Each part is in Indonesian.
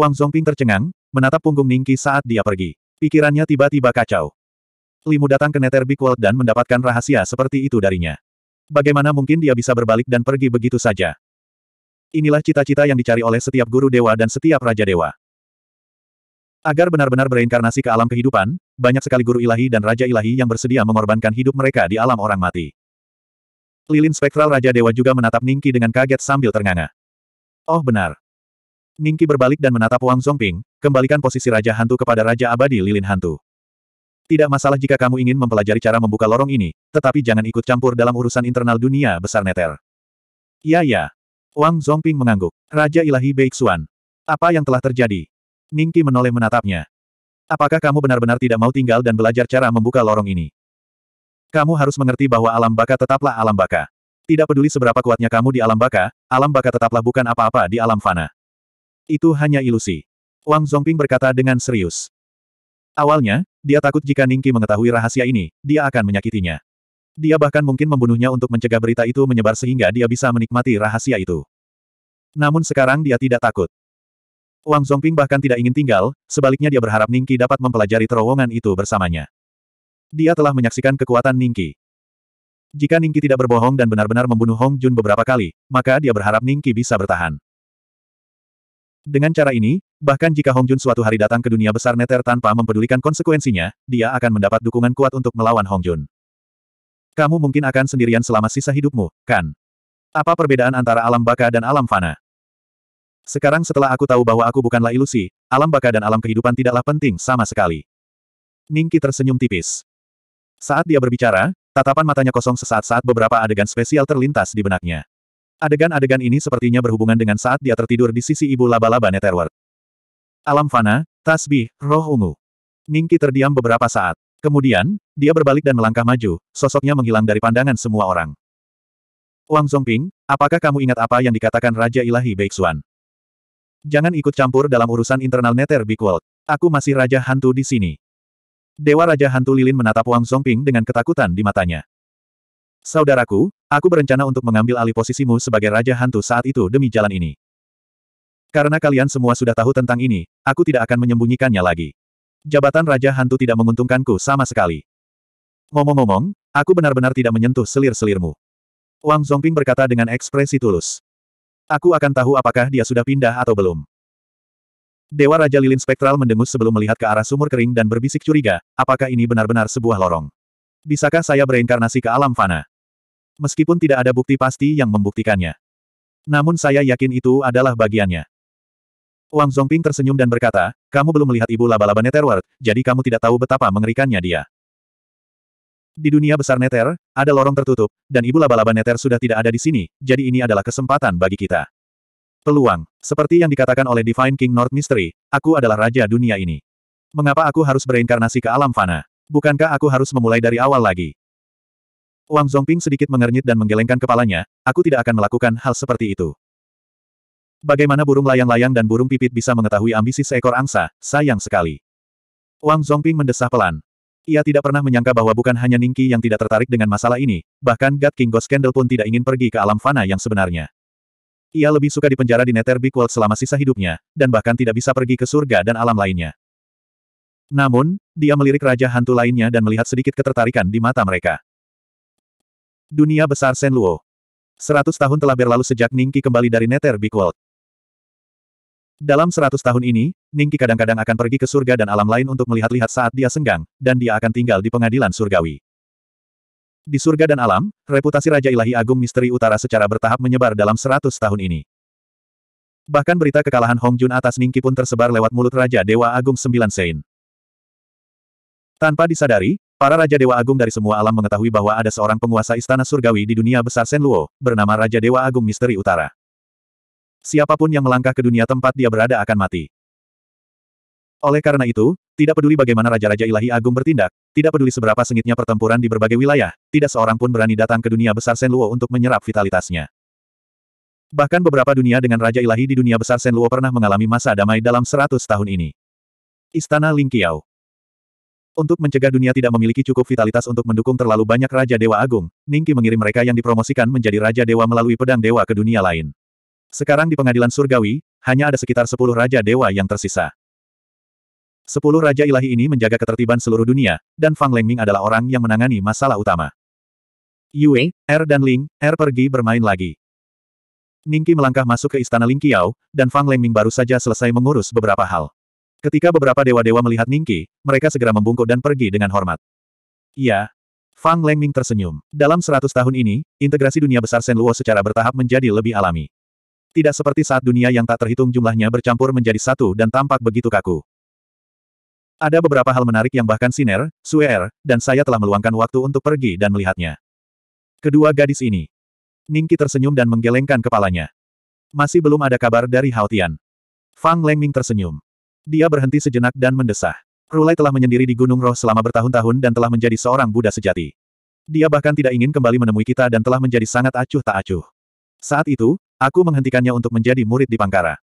Wang Zongping tercengang, menatap punggung Ningki saat dia pergi. Pikirannya tiba-tiba kacau. Limu datang ke Nether Big World dan mendapatkan rahasia seperti itu darinya. Bagaimana mungkin dia bisa berbalik dan pergi begitu saja? Inilah cita-cita yang dicari oleh setiap guru dewa dan setiap raja dewa. Agar benar-benar bereinkarnasi ke alam kehidupan, banyak sekali guru ilahi dan raja ilahi yang bersedia mengorbankan hidup mereka di alam orang mati. Lilin spektral Raja Dewa juga menatap Ningki dengan kaget sambil ternganga. Oh benar, Ningki berbalik dan menatap Wang Zongping, kembalikan posisi Raja Hantu kepada Raja Abadi Lilin Hantu. Tidak masalah jika kamu ingin mempelajari cara membuka lorong ini, tetapi jangan ikut campur dalam urusan internal dunia besar Neter. Ya ya. Wang Zongping mengangguk. Raja Ilahi Beixuan. Apa yang telah terjadi? Ningki menoleh menatapnya. Apakah kamu benar-benar tidak mau tinggal dan belajar cara membuka lorong ini? Kamu harus mengerti bahwa alam baka tetaplah alam baka. Tidak peduli seberapa kuatnya kamu di alam baka, alam baka tetaplah bukan apa-apa di alam fana. Itu hanya ilusi. Wang Zongping berkata dengan serius. Awalnya, dia takut jika Ningki mengetahui rahasia ini, dia akan menyakitinya. Dia bahkan mungkin membunuhnya untuk mencegah berita itu menyebar sehingga dia bisa menikmati rahasia itu. Namun sekarang dia tidak takut. Wang Zongping bahkan tidak ingin tinggal, sebaliknya dia berharap Ningki dapat mempelajari terowongan itu bersamanya. Dia telah menyaksikan kekuatan Ningki. Jika Ningki tidak berbohong dan benar-benar membunuh Hong Jun beberapa kali, maka dia berharap Ningki bisa bertahan. Dengan cara ini, bahkan jika Hong Jun suatu hari datang ke dunia besar Neter tanpa mempedulikan konsekuensinya, dia akan mendapat dukungan kuat untuk melawan Hong Jun. Kamu mungkin akan sendirian selama sisa hidupmu, kan? Apa perbedaan antara alam baka dan alam fana? Sekarang setelah aku tahu bahwa aku bukanlah ilusi, alam baka dan alam kehidupan tidaklah penting sama sekali. Ningki tersenyum tipis. Saat dia berbicara, tatapan matanya kosong sesaat-saat beberapa adegan spesial terlintas di benaknya. Adegan-adegan ini sepertinya berhubungan dengan saat dia tertidur di sisi ibu laba-laba Netherworld. Alam fana, tasbih, roh ungu. Ningki terdiam beberapa saat. Kemudian, dia berbalik dan melangkah maju, sosoknya menghilang dari pandangan semua orang. Wang Zongping, apakah kamu ingat apa yang dikatakan Raja Ilahi Beixuan? Jangan ikut campur dalam urusan internal Nether Big World. Aku masih Raja Hantu di sini. Dewa Raja Hantu Lilin menatap Wang Zongping dengan ketakutan di matanya. Saudaraku, Aku berencana untuk mengambil alih posisimu sebagai Raja Hantu saat itu demi jalan ini. Karena kalian semua sudah tahu tentang ini, aku tidak akan menyembunyikannya lagi. Jabatan Raja Hantu tidak menguntungkanku sama sekali. Ngomong-ngomong, aku benar-benar tidak menyentuh selir-selirmu. Wang Zongping berkata dengan ekspresi tulus. Aku akan tahu apakah dia sudah pindah atau belum. Dewa Raja Lilin Spektral mendengus sebelum melihat ke arah sumur kering dan berbisik curiga, apakah ini benar-benar sebuah lorong. Bisakah saya bereinkarnasi ke alam fana? meskipun tidak ada bukti pasti yang membuktikannya. Namun saya yakin itu adalah bagiannya. Wang Zongping tersenyum dan berkata, kamu belum melihat ibu laba-laba Netherworld, jadi kamu tidak tahu betapa mengerikannya dia. Di dunia besar Nether, ada lorong tertutup, dan ibu laba-laba Nether sudah tidak ada di sini, jadi ini adalah kesempatan bagi kita. Peluang, seperti yang dikatakan oleh Divine King North Mystery, aku adalah raja dunia ini. Mengapa aku harus bereinkarnasi ke alam fana? Bukankah aku harus memulai dari awal lagi? Wang Zongping sedikit mengernyit dan menggelengkan kepalanya, aku tidak akan melakukan hal seperti itu. Bagaimana burung layang-layang dan burung pipit bisa mengetahui ambisi seekor angsa, sayang sekali. Wang Zongping mendesah pelan. Ia tidak pernah menyangka bahwa bukan hanya Ningki yang tidak tertarik dengan masalah ini, bahkan God King Ghost Candle pun tidak ingin pergi ke alam fana yang sebenarnya. Ia lebih suka dipenjara di Nether Big World selama sisa hidupnya, dan bahkan tidak bisa pergi ke surga dan alam lainnya. Namun, dia melirik raja hantu lainnya dan melihat sedikit ketertarikan di mata mereka. Dunia Besar Senluo. Seratus tahun telah berlalu sejak Ningki kembali dari Nether Big World. Dalam seratus tahun ini, Ningki kadang-kadang akan pergi ke surga dan alam lain untuk melihat-lihat saat dia senggang, dan dia akan tinggal di pengadilan surgawi. Di surga dan alam, reputasi Raja Ilahi Agung Misteri Utara secara bertahap menyebar dalam seratus tahun ini. Bahkan berita kekalahan Hong Jun atas Ningki pun tersebar lewat mulut Raja Dewa Agung Sembilan Sein. Tanpa disadari, Para Raja Dewa Agung dari semua alam mengetahui bahwa ada seorang penguasa istana surgawi di dunia besar Senluo, bernama Raja Dewa Agung Misteri Utara. Siapapun yang melangkah ke dunia tempat dia berada akan mati. Oleh karena itu, tidak peduli bagaimana Raja-Raja Ilahi Agung bertindak, tidak peduli seberapa sengitnya pertempuran di berbagai wilayah, tidak seorang pun berani datang ke dunia besar Senluo untuk menyerap vitalitasnya. Bahkan beberapa dunia dengan Raja Ilahi di dunia besar Senluo pernah mengalami masa damai dalam seratus tahun ini. Istana Lingqiao untuk mencegah dunia tidak memiliki cukup vitalitas untuk mendukung terlalu banyak Raja Dewa Agung, Ningki mengirim mereka yang dipromosikan menjadi Raja Dewa melalui pedang Dewa ke dunia lain. Sekarang di pengadilan surgawi, hanya ada sekitar sepuluh Raja Dewa yang tersisa. Sepuluh Raja Ilahi ini menjaga ketertiban seluruh dunia, dan Fang Lengming adalah orang yang menangani masalah utama. Yue, Er dan Ling, Er pergi bermain lagi. Ningki melangkah masuk ke istana Ling Qiao, dan Fang Lengming baru saja selesai mengurus beberapa hal. Ketika beberapa dewa-dewa melihat Ningki, mereka segera membungkuk dan pergi dengan hormat. Iya. Fang Lengming tersenyum. Dalam seratus tahun ini, integrasi dunia besar Senluo secara bertahap menjadi lebih alami. Tidak seperti saat dunia yang tak terhitung jumlahnya bercampur menjadi satu dan tampak begitu kaku. Ada beberapa hal menarik yang bahkan Siner, Suer, er, dan saya telah meluangkan waktu untuk pergi dan melihatnya. Kedua gadis ini. Ningki tersenyum dan menggelengkan kepalanya. Masih belum ada kabar dari Hao Tian. Fang Lengming tersenyum. Dia berhenti sejenak dan mendesah. Rulai telah menyendiri di Gunung Roh selama bertahun-tahun dan telah menjadi seorang Buddha sejati. Dia bahkan tidak ingin kembali menemui kita dan telah menjadi sangat acuh tak acuh. Saat itu, aku menghentikannya untuk menjadi murid di Pangkara.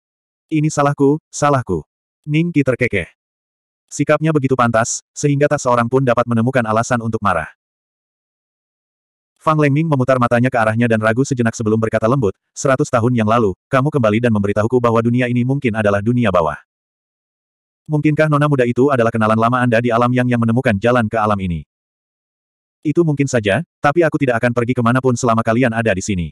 Ini salahku, salahku. Ning Ki terkekeh. Sikapnya begitu pantas, sehingga tak seorang pun dapat menemukan alasan untuk marah. Fang Lengming memutar matanya ke arahnya dan ragu sejenak sebelum berkata lembut, seratus tahun yang lalu, kamu kembali dan memberitahuku bahwa dunia ini mungkin adalah dunia bawah. Mungkinkah nona muda itu adalah kenalan lama Anda di alam yang yang menemukan jalan ke alam ini? Itu mungkin saja, tapi aku tidak akan pergi kemanapun selama kalian ada di sini.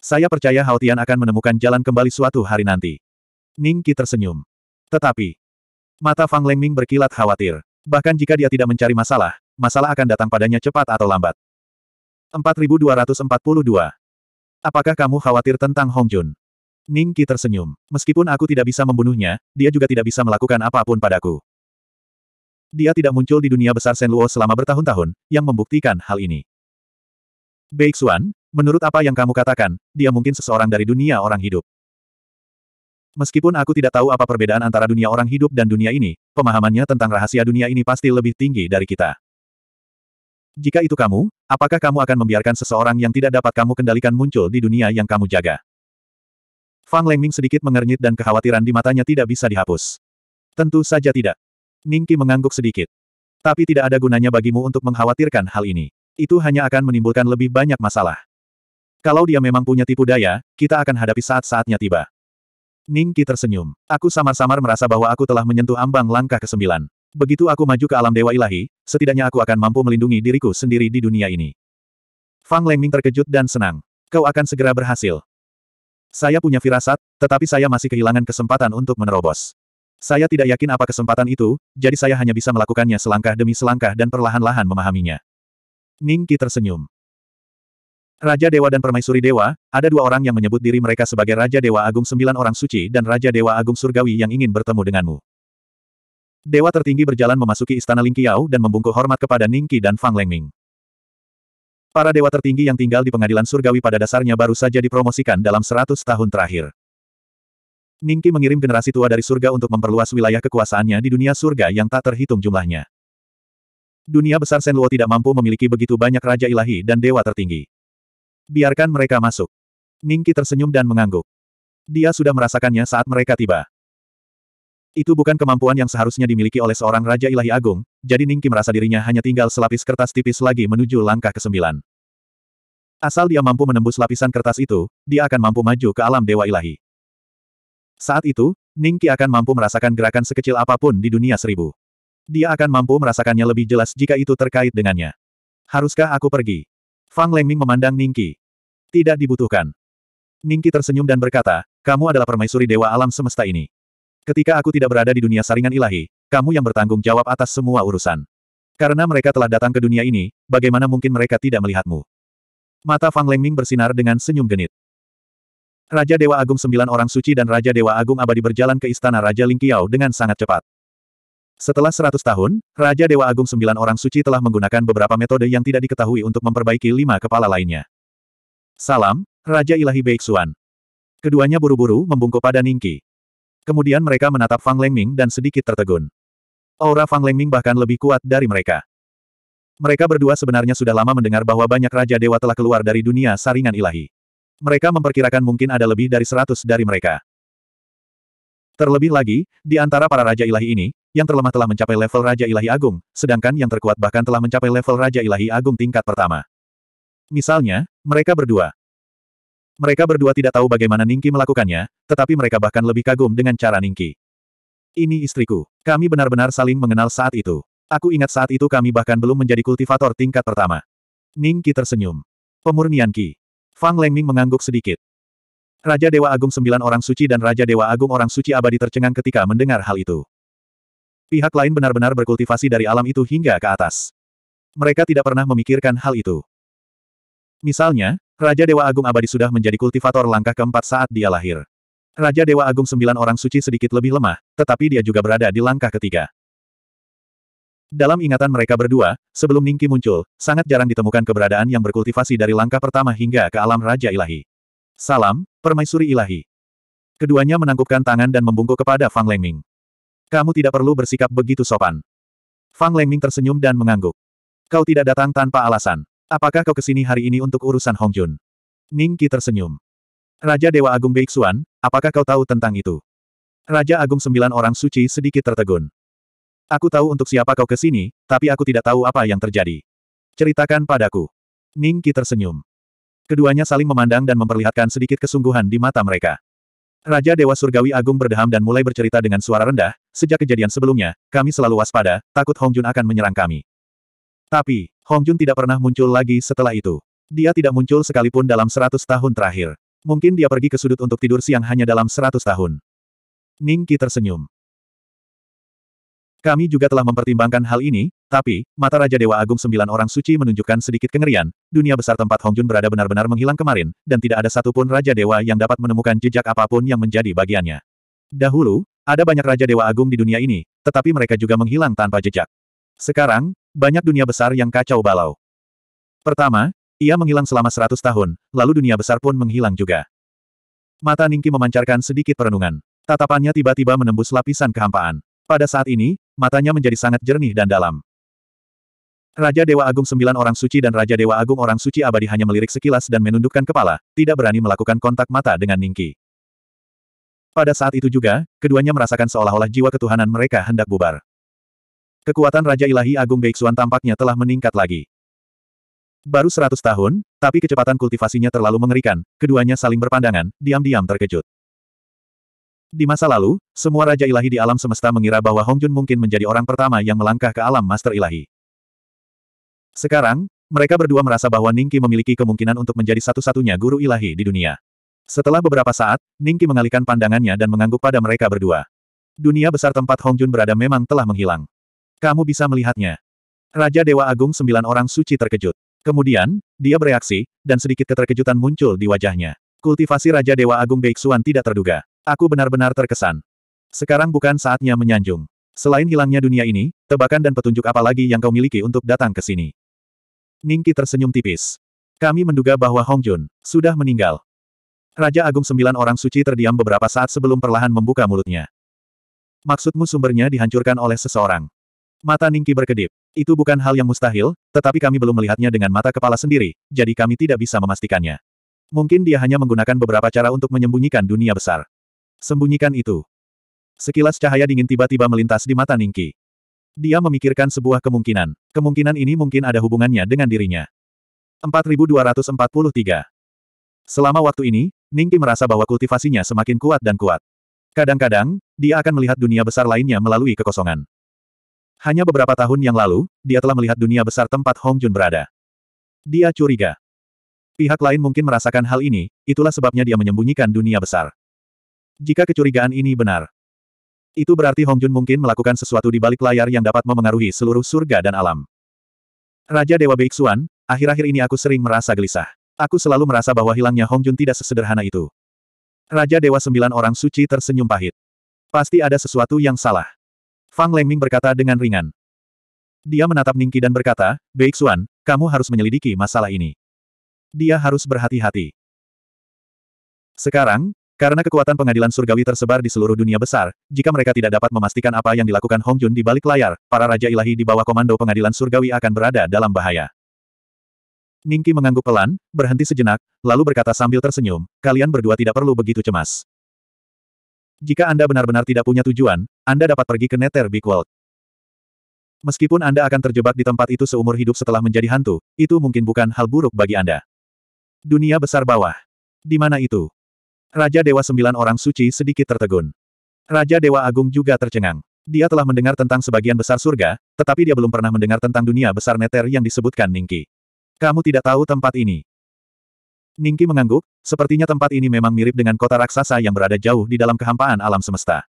Saya percaya Haotian akan menemukan jalan kembali suatu hari nanti. Ning Qi tersenyum. Tetapi, mata Fang Lengming berkilat khawatir. Bahkan jika dia tidak mencari masalah, masalah akan datang padanya cepat atau lambat. 4242. Apakah kamu khawatir tentang Hong Jun? Ning Qi tersenyum. Meskipun aku tidak bisa membunuhnya, dia juga tidak bisa melakukan apapun padaku. Dia tidak muncul di dunia besar Luo selama bertahun-tahun, yang membuktikan hal ini. Baik Xuan, menurut apa yang kamu katakan, dia mungkin seseorang dari dunia orang hidup. Meskipun aku tidak tahu apa perbedaan antara dunia orang hidup dan dunia ini, pemahamannya tentang rahasia dunia ini pasti lebih tinggi dari kita. Jika itu kamu, apakah kamu akan membiarkan seseorang yang tidak dapat kamu kendalikan muncul di dunia yang kamu jaga? Fang Lengming sedikit mengernyit dan kekhawatiran di matanya tidak bisa dihapus. Tentu saja tidak. Ningki mengangguk sedikit. Tapi tidak ada gunanya bagimu untuk mengkhawatirkan hal ini. Itu hanya akan menimbulkan lebih banyak masalah. Kalau dia memang punya tipu daya, kita akan hadapi saat-saatnya tiba. Ningki tersenyum. Aku samar-samar merasa bahwa aku telah menyentuh ambang langkah ke-9. Begitu aku maju ke alam dewa ilahi, setidaknya aku akan mampu melindungi diriku sendiri di dunia ini. Fang Lengming terkejut dan senang. Kau akan segera berhasil. Saya punya firasat, tetapi saya masih kehilangan kesempatan untuk menerobos. Saya tidak yakin apa kesempatan itu, jadi saya hanya bisa melakukannya selangkah demi selangkah dan perlahan-lahan memahaminya. Ningki tersenyum. Raja Dewa dan Permaisuri Dewa, ada dua orang yang menyebut diri mereka sebagai Raja Dewa Agung Sembilan Orang Suci dan Raja Dewa Agung Surgawi yang ingin bertemu denganmu. Dewa tertinggi berjalan memasuki Istana Lingqiao dan membungkuk hormat kepada Ningki dan Fang Lengming. Para dewa tertinggi yang tinggal di pengadilan surgawi pada dasarnya baru saja dipromosikan dalam seratus tahun terakhir. Ningki mengirim generasi tua dari surga untuk memperluas wilayah kekuasaannya di dunia surga yang tak terhitung jumlahnya. Dunia besar Senluo tidak mampu memiliki begitu banyak raja ilahi dan dewa tertinggi. Biarkan mereka masuk. Ningki tersenyum dan mengangguk. Dia sudah merasakannya saat mereka tiba. Itu bukan kemampuan yang seharusnya dimiliki oleh seorang Raja Ilahi Agung, jadi Ningki merasa dirinya hanya tinggal selapis kertas tipis lagi menuju langkah ke-9. Asal dia mampu menembus lapisan kertas itu, dia akan mampu maju ke alam Dewa Ilahi. Saat itu, Ningki akan mampu merasakan gerakan sekecil apapun di dunia seribu. Dia akan mampu merasakannya lebih jelas jika itu terkait dengannya. Haruskah aku pergi? Fang Lengming memandang Ningki. Tidak dibutuhkan. Ningki tersenyum dan berkata, kamu adalah permaisuri Dewa Alam Semesta ini. Ketika aku tidak berada di dunia saringan ilahi, kamu yang bertanggung jawab atas semua urusan. Karena mereka telah datang ke dunia ini, bagaimana mungkin mereka tidak melihatmu? Mata Fang Lengming bersinar dengan senyum genit. Raja Dewa Agung Sembilan Orang Suci dan Raja Dewa Agung Abadi berjalan ke Istana Raja Lingqiao dengan sangat cepat. Setelah seratus tahun, Raja Dewa Agung Sembilan Orang Suci telah menggunakan beberapa metode yang tidak diketahui untuk memperbaiki lima kepala lainnya. Salam, Raja Ilahi Beixuan. Keduanya buru-buru membungkuk pada Ningki. Kemudian mereka menatap Fang Lengming dan sedikit tertegun. Aura Fang Lengming bahkan lebih kuat dari mereka. Mereka berdua sebenarnya sudah lama mendengar bahwa banyak Raja Dewa telah keluar dari dunia saringan ilahi. Mereka memperkirakan mungkin ada lebih dari seratus dari mereka. Terlebih lagi, di antara para Raja Ilahi ini, yang terlemah telah mencapai level Raja Ilahi Agung, sedangkan yang terkuat bahkan telah mencapai level Raja Ilahi Agung tingkat pertama. Misalnya, mereka berdua, mereka berdua tidak tahu bagaimana Ningki melakukannya, tetapi mereka bahkan lebih kagum dengan cara Ningki. Ini istriku. Kami benar-benar saling mengenal saat itu. Aku ingat saat itu kami bahkan belum menjadi kultivator tingkat pertama. Ningki tersenyum. Pemurnian Ki. Fang Lengming mengangguk sedikit. Raja Dewa Agung Sembilan Orang Suci dan Raja Dewa Agung Orang Suci Abadi tercengang ketika mendengar hal itu. Pihak lain benar-benar berkultivasi dari alam itu hingga ke atas. Mereka tidak pernah memikirkan hal itu. Misalnya, Raja Dewa Agung Abadi sudah menjadi kultivator langkah keempat saat dia lahir. Raja Dewa Agung sembilan orang suci sedikit lebih lemah, tetapi dia juga berada di langkah ketiga. Dalam ingatan mereka berdua, sebelum Ningki muncul, sangat jarang ditemukan keberadaan yang berkultivasi dari langkah pertama hingga ke alam Raja Ilahi. Salam, Permaisuri Ilahi. Keduanya menangkupkan tangan dan membungkuk kepada Fang Lengming. Kamu tidak perlu bersikap begitu sopan. Fang Lengming tersenyum dan mengangguk. Kau tidak datang tanpa alasan. Apakah kau kesini hari ini untuk urusan Hong Jun? Ning Qi tersenyum. Raja Dewa Agung Beixuan, apakah kau tahu tentang itu? Raja Agung sembilan orang suci sedikit tertegun. Aku tahu untuk siapa kau kesini, tapi aku tidak tahu apa yang terjadi. Ceritakan padaku. Ning Qi tersenyum. Keduanya saling memandang dan memperlihatkan sedikit kesungguhan di mata mereka. Raja Dewa Surgawi Agung berdeham dan mulai bercerita dengan suara rendah, sejak kejadian sebelumnya, kami selalu waspada, takut Hong Jun akan menyerang kami. Tapi, Hong Jun tidak pernah muncul lagi setelah itu. Dia tidak muncul sekalipun dalam seratus tahun terakhir. Mungkin dia pergi ke sudut untuk tidur siang hanya dalam seratus tahun. Ning Qi tersenyum. Kami juga telah mempertimbangkan hal ini, tapi, mata Raja Dewa Agung sembilan orang suci menunjukkan sedikit kengerian, dunia besar tempat Hongjun berada benar-benar menghilang kemarin, dan tidak ada satupun Raja Dewa yang dapat menemukan jejak apapun yang menjadi bagiannya. Dahulu, ada banyak Raja Dewa Agung di dunia ini, tetapi mereka juga menghilang tanpa jejak. Sekarang, banyak dunia besar yang kacau balau. Pertama, ia menghilang selama seratus tahun, lalu dunia besar pun menghilang juga. Mata Ningki memancarkan sedikit perenungan. Tatapannya tiba-tiba menembus lapisan kehampaan. Pada saat ini, matanya menjadi sangat jernih dan dalam. Raja Dewa Agung Sembilan Orang Suci dan Raja Dewa Agung Orang Suci Abadi hanya melirik sekilas dan menundukkan kepala, tidak berani melakukan kontak mata dengan Ningki. Pada saat itu juga, keduanya merasakan seolah-olah jiwa ketuhanan mereka hendak bubar. Kekuatan Raja Ilahi Agung Beixuan tampaknya telah meningkat lagi. Baru seratus tahun, tapi kecepatan kultivasinya terlalu mengerikan, keduanya saling berpandangan, diam-diam terkejut. Di masa lalu, semua Raja Ilahi di alam semesta mengira bahwa Hongjun mungkin menjadi orang pertama yang melangkah ke alam Master Ilahi. Sekarang, mereka berdua merasa bahwa Ningki memiliki kemungkinan untuk menjadi satu-satunya guru ilahi di dunia. Setelah beberapa saat, Ningki mengalihkan pandangannya dan mengangguk pada mereka berdua. Dunia besar tempat Hongjun berada memang telah menghilang. Kamu bisa melihatnya. Raja Dewa Agung sembilan orang suci terkejut. Kemudian, dia bereaksi, dan sedikit keterkejutan muncul di wajahnya. Kultivasi Raja Dewa Agung Beiksuan tidak terduga. Aku benar-benar terkesan. Sekarang bukan saatnya menyanjung. Selain hilangnya dunia ini, tebakan dan petunjuk apa lagi yang kau miliki untuk datang ke sini? Ningki tersenyum tipis. Kami menduga bahwa Hong Jun sudah meninggal. Raja Agung Sembilan Orang Suci terdiam beberapa saat sebelum perlahan membuka mulutnya. Maksudmu sumbernya dihancurkan oleh seseorang? Mata Ningki berkedip. Itu bukan hal yang mustahil, tetapi kami belum melihatnya dengan mata kepala sendiri, jadi kami tidak bisa memastikannya. Mungkin dia hanya menggunakan beberapa cara untuk menyembunyikan dunia besar. Sembunyikan itu. Sekilas cahaya dingin tiba-tiba melintas di mata Ningki. Dia memikirkan sebuah kemungkinan. Kemungkinan ini mungkin ada hubungannya dengan dirinya. 4243 Selama waktu ini, Ningki merasa bahwa kultivasinya semakin kuat dan kuat. Kadang-kadang, dia akan melihat dunia besar lainnya melalui kekosongan. Hanya beberapa tahun yang lalu, dia telah melihat dunia besar tempat Hong Jun berada. Dia curiga. Pihak lain mungkin merasakan hal ini, itulah sebabnya dia menyembunyikan dunia besar. Jika kecurigaan ini benar, itu berarti Hong Jun mungkin melakukan sesuatu di balik layar yang dapat memengaruhi seluruh surga dan alam. Raja Dewa Beiksuan, akhir-akhir ini aku sering merasa gelisah. Aku selalu merasa bahwa hilangnya Hong Jun tidak sesederhana itu. Raja Dewa Sembilan Orang Suci tersenyum pahit. Pasti ada sesuatu yang salah. Fang Lengming berkata dengan ringan. Dia menatap Ningki dan berkata, Beixuan, kamu harus menyelidiki masalah ini. Dia harus berhati-hati. Sekarang, karena kekuatan pengadilan surgawi tersebar di seluruh dunia besar, jika mereka tidak dapat memastikan apa yang dilakukan Hong Jun di balik layar, para Raja Ilahi di bawah komando pengadilan surgawi akan berada dalam bahaya. Ningki mengangguk pelan, berhenti sejenak, lalu berkata sambil tersenyum, kalian berdua tidak perlu begitu cemas. Jika Anda benar-benar tidak punya tujuan, Anda dapat pergi ke Nether Big World. Meskipun Anda akan terjebak di tempat itu seumur hidup setelah menjadi hantu, itu mungkin bukan hal buruk bagi Anda. Dunia besar bawah. Di mana itu? Raja Dewa Sembilan Orang Suci sedikit tertegun. Raja Dewa Agung juga tercengang. Dia telah mendengar tentang sebagian besar surga, tetapi dia belum pernah mendengar tentang dunia besar Nether yang disebutkan Ningki. Kamu tidak tahu tempat ini. Ningki mengangguk, sepertinya tempat ini memang mirip dengan kota raksasa yang berada jauh di dalam kehampaan alam semesta.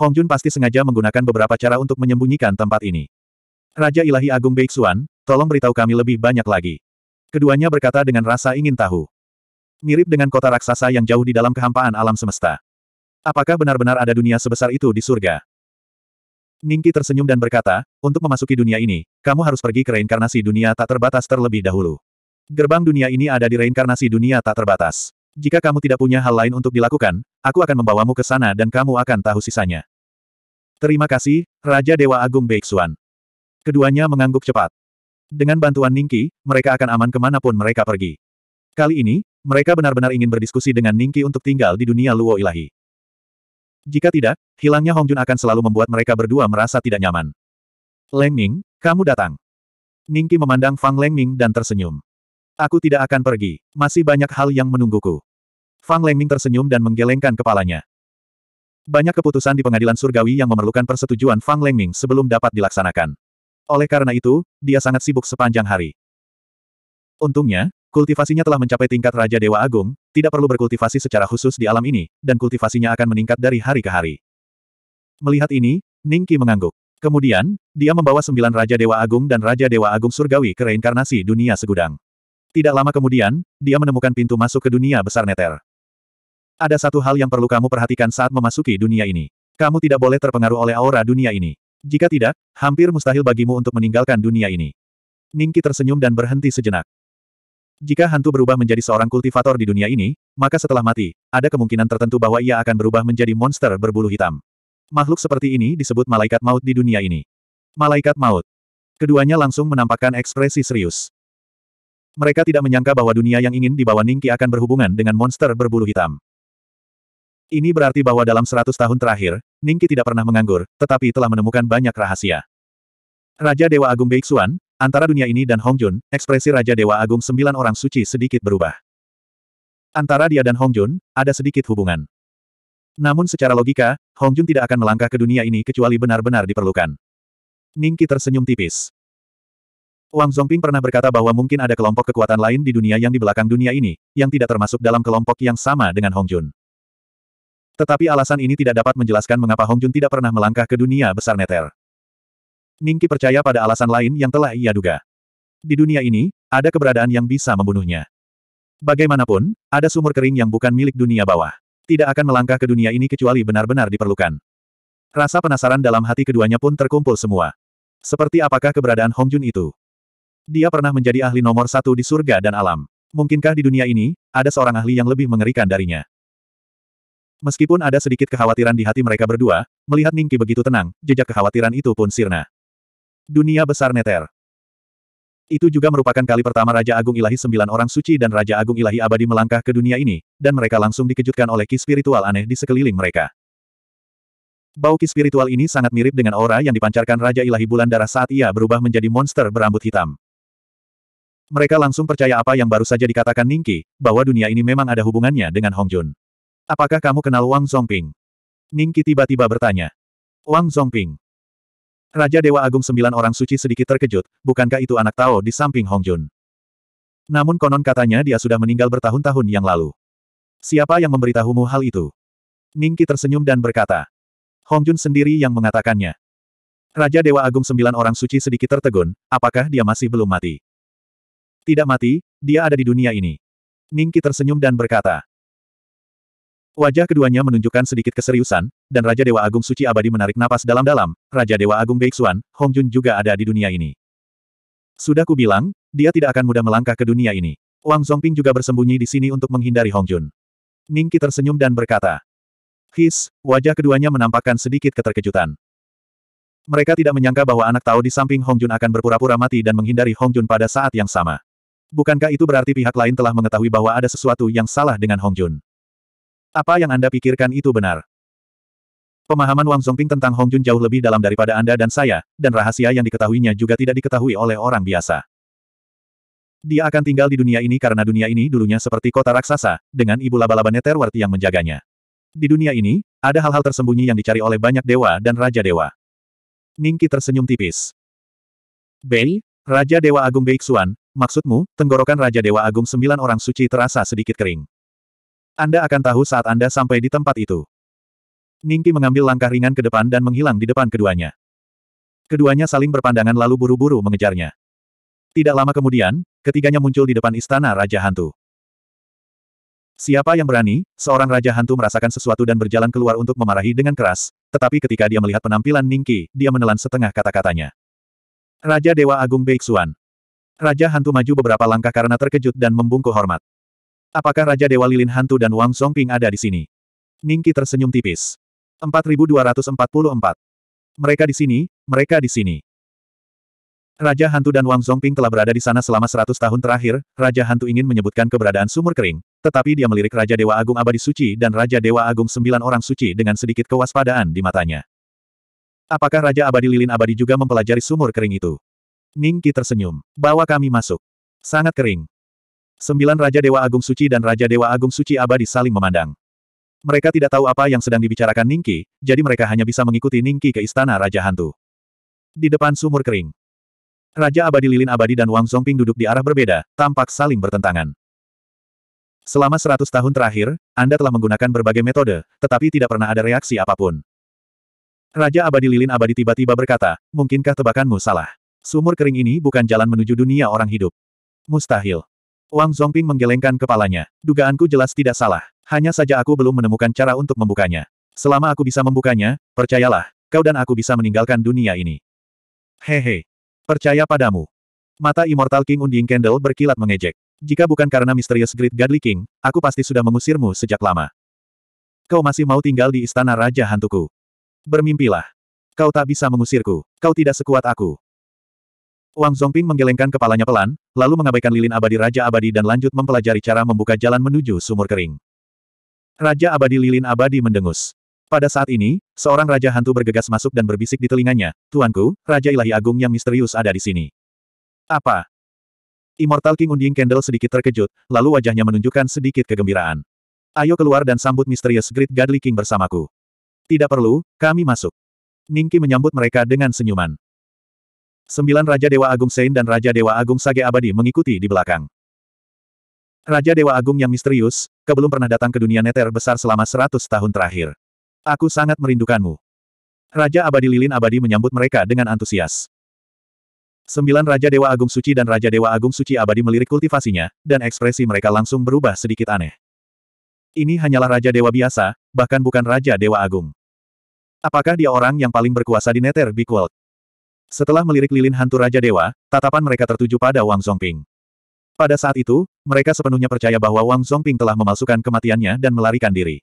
Hong Jun pasti sengaja menggunakan beberapa cara untuk menyembunyikan tempat ini. Raja Ilahi Agung Beixuan, tolong beritahu kami lebih banyak lagi. Keduanya berkata dengan rasa ingin tahu. Mirip dengan kota raksasa yang jauh di dalam kehampaan alam semesta. Apakah benar-benar ada dunia sebesar itu di surga? Ningki tersenyum dan berkata, untuk memasuki dunia ini, kamu harus pergi ke reinkarnasi dunia tak terbatas terlebih dahulu. Gerbang dunia ini ada di reinkarnasi dunia tak terbatas. Jika kamu tidak punya hal lain untuk dilakukan, aku akan membawamu ke sana dan kamu akan tahu sisanya. Terima kasih, Raja Dewa Agung Beixuan. Keduanya mengangguk cepat. Dengan bantuan Ningki, mereka akan aman kemanapun mereka pergi. Kali ini, mereka benar-benar ingin berdiskusi dengan Ningki untuk tinggal di dunia Luo Ilahi. Jika tidak, hilangnya Hongjun akan selalu membuat mereka berdua merasa tidak nyaman. Leng Ming, kamu datang. Ningki memandang Fang Leng Ming dan tersenyum. Aku tidak akan pergi. Masih banyak hal yang menungguku. Fang Lengming tersenyum dan menggelengkan kepalanya. Banyak keputusan di pengadilan surgawi yang memerlukan persetujuan Fang Lengming sebelum dapat dilaksanakan. Oleh karena itu, dia sangat sibuk sepanjang hari. Untungnya, kultivasinya telah mencapai tingkat Raja Dewa Agung, tidak perlu berkultivasi secara khusus di alam ini, dan kultivasinya akan meningkat dari hari ke hari. Melihat ini, Ningki mengangguk. Kemudian, dia membawa sembilan Raja Dewa Agung dan Raja Dewa Agung Surgawi ke reinkarnasi dunia segudang. Tidak lama kemudian, dia menemukan pintu masuk ke dunia besar Neter. Ada satu hal yang perlu kamu perhatikan saat memasuki dunia ini. Kamu tidak boleh terpengaruh oleh aura dunia ini. Jika tidak, hampir mustahil bagimu untuk meninggalkan dunia ini. Ningki tersenyum dan berhenti sejenak. Jika hantu berubah menjadi seorang kultivator di dunia ini, maka setelah mati, ada kemungkinan tertentu bahwa ia akan berubah menjadi monster berbulu hitam. Makhluk seperti ini disebut malaikat maut di dunia ini. Malaikat maut. Keduanya langsung menampakkan ekspresi serius. Mereka tidak menyangka bahwa dunia yang ingin dibawa Ningki akan berhubungan dengan monster berbulu hitam. Ini berarti bahwa dalam seratus tahun terakhir, Ningki tidak pernah menganggur, tetapi telah menemukan banyak rahasia. Raja Dewa Agung Beixuan, antara dunia ini dan Hongjun, ekspresi Raja Dewa Agung sembilan orang suci sedikit berubah. Antara dia dan Hongjun, ada sedikit hubungan. Namun secara logika, Hongjun tidak akan melangkah ke dunia ini kecuali benar-benar diperlukan. Ningki tersenyum tipis. Wang Zongping pernah berkata bahwa mungkin ada kelompok kekuatan lain di dunia yang di belakang dunia ini, yang tidak termasuk dalam kelompok yang sama dengan Hong Jun. Tetapi alasan ini tidak dapat menjelaskan mengapa Hong Jun tidak pernah melangkah ke dunia besar Neter. Ningki percaya pada alasan lain yang telah ia duga. Di dunia ini, ada keberadaan yang bisa membunuhnya. Bagaimanapun, ada sumur kering yang bukan milik dunia bawah. Tidak akan melangkah ke dunia ini kecuali benar-benar diperlukan. Rasa penasaran dalam hati keduanya pun terkumpul semua. Seperti apakah keberadaan Hong Jun itu? Dia pernah menjadi ahli nomor satu di surga dan alam. Mungkinkah di dunia ini, ada seorang ahli yang lebih mengerikan darinya? Meskipun ada sedikit kekhawatiran di hati mereka berdua, melihat Ningki begitu tenang, jejak kekhawatiran itu pun sirna. Dunia besar Neter. Itu juga merupakan kali pertama Raja Agung Ilahi sembilan orang suci dan Raja Agung Ilahi abadi melangkah ke dunia ini, dan mereka langsung dikejutkan oleh ki spiritual aneh di sekeliling mereka. Bau ki spiritual ini sangat mirip dengan aura yang dipancarkan Raja Ilahi Bulan Darah saat ia berubah menjadi monster berambut hitam. Mereka langsung percaya apa yang baru saja dikatakan Ningki, bahwa dunia ini memang ada hubungannya dengan Hong Jun. Apakah kamu kenal Wang Zongping? Ningki tiba-tiba bertanya. Wang Zongping. Raja Dewa Agung Sembilan Orang Suci sedikit terkejut, bukankah itu anak Tao di samping Hong Jun? Namun konon katanya dia sudah meninggal bertahun-tahun yang lalu. Siapa yang memberitahumu hal itu? Ningki tersenyum dan berkata. Hong Jun sendiri yang mengatakannya. Raja Dewa Agung Sembilan Orang Suci sedikit tertegun, apakah dia masih belum mati? Tidak mati, dia ada di dunia ini. Ningki tersenyum dan berkata. Wajah keduanya menunjukkan sedikit keseriusan, dan Raja Dewa Agung Suci Abadi menarik napas dalam-dalam, Raja Dewa Agung Beixuan, Hong Jun juga ada di dunia ini. Sudah kubilang, dia tidak akan mudah melangkah ke dunia ini. Wang Zongping juga bersembunyi di sini untuk menghindari Hong Jun. Ningki tersenyum dan berkata. His, wajah keduanya menampakkan sedikit keterkejutan. Mereka tidak menyangka bahwa anak tahu di samping Hong Jun akan berpura-pura mati dan menghindari Hong Jun pada saat yang sama. Bukankah itu berarti pihak lain telah mengetahui bahwa ada sesuatu yang salah dengan Hong Jun? Apa yang Anda pikirkan itu benar? Pemahaman Wang Zongping tentang Hong Jun jauh lebih dalam daripada Anda dan saya, dan rahasia yang diketahuinya juga tidak diketahui oleh orang biasa. Dia akan tinggal di dunia ini karena dunia ini dulunya seperti kota raksasa, dengan ibu laba-laba Netherworld yang menjaganya. Di dunia ini, ada hal-hal tersembunyi yang dicari oleh banyak dewa dan raja dewa. Ningki tersenyum tipis. Bei, Raja Dewa Agung Beixuan, maksudmu, tenggorokan Raja Dewa Agung sembilan orang suci terasa sedikit kering. Anda akan tahu saat Anda sampai di tempat itu. Ningki mengambil langkah ringan ke depan dan menghilang di depan keduanya. Keduanya saling berpandangan lalu buru-buru mengejarnya. Tidak lama kemudian, ketiganya muncul di depan istana Raja Hantu. Siapa yang berani? Seorang Raja Hantu merasakan sesuatu dan berjalan keluar untuk memarahi dengan keras, tetapi ketika dia melihat penampilan Ningki, dia menelan setengah kata-katanya. Raja Dewa Agung Beixuan. Raja Hantu maju beberapa langkah karena terkejut dan membungkuk hormat. Apakah Raja Dewa Lilin Hantu dan Wang Songping ada di sini? Ningki tersenyum tipis. 4244. Mereka di sini, mereka di sini. Raja Hantu dan Wang Songping telah berada di sana selama 100 tahun terakhir, Raja Hantu ingin menyebutkan keberadaan sumur kering, tetapi dia melirik Raja Dewa Agung Abadi Suci dan Raja Dewa Agung Sembilan Orang Suci dengan sedikit kewaspadaan di matanya. Apakah Raja Abadi Lilin Abadi juga mempelajari sumur kering itu? Ningki tersenyum. Bawa kami masuk. Sangat kering. Sembilan Raja Dewa Agung Suci dan Raja Dewa Agung Suci Abadi saling memandang. Mereka tidak tahu apa yang sedang dibicarakan Ningki, jadi mereka hanya bisa mengikuti Ningki ke istana Raja Hantu. Di depan sumur kering. Raja Abadi Lilin Abadi dan Wang Zongping duduk di arah berbeda, tampak saling bertentangan. Selama seratus tahun terakhir, Anda telah menggunakan berbagai metode, tetapi tidak pernah ada reaksi apapun. Raja abadi lilin abadi tiba-tiba berkata, mungkinkah tebakanmu salah? Sumur kering ini bukan jalan menuju dunia orang hidup. Mustahil. Wang Zongping menggelengkan kepalanya. Dugaanku jelas tidak salah. Hanya saja aku belum menemukan cara untuk membukanya. Selama aku bisa membukanya, percayalah, kau dan aku bisa meninggalkan dunia ini. Hehe. Percaya padamu. Mata Immortal King Undying Candle berkilat mengejek. Jika bukan karena misterius Great Godly King, aku pasti sudah mengusirmu sejak lama. Kau masih mau tinggal di istana Raja Hantuku. Bermimpilah. Kau tak bisa mengusirku. Kau tidak sekuat aku. Wang Zongping menggelengkan kepalanya pelan, lalu mengabaikan lilin abadi Raja Abadi dan lanjut mempelajari cara membuka jalan menuju sumur kering. Raja Abadi Lilin Abadi mendengus. Pada saat ini, seorang Raja Hantu bergegas masuk dan berbisik di telinganya, Tuanku, Raja Ilahi Agung yang misterius ada di sini. Apa? Immortal King Unding Candle sedikit terkejut, lalu wajahnya menunjukkan sedikit kegembiraan. Ayo keluar dan sambut misterius Great Godly King bersamaku. Tidak perlu, kami masuk. Ningki menyambut mereka dengan senyuman. Sembilan Raja Dewa Agung Sein dan Raja Dewa Agung Sage Abadi mengikuti di belakang. Raja Dewa Agung yang misterius, kebelum pernah datang ke dunia neter besar selama seratus tahun terakhir. Aku sangat merindukanmu. Raja Abadi Lilin Abadi menyambut mereka dengan antusias. Sembilan Raja Dewa Agung Suci dan Raja Dewa Agung Suci Abadi melirik kultivasinya, dan ekspresi mereka langsung berubah sedikit aneh. Ini hanyalah Raja Dewa biasa, bahkan bukan Raja Dewa Agung. Apakah dia orang yang paling berkuasa di Nether Big World? Setelah melirik lilin hantu Raja Dewa, tatapan mereka tertuju pada Wang Zhongping. Pada saat itu, mereka sepenuhnya percaya bahwa Wang Zhongping telah memalsukan kematiannya dan melarikan diri.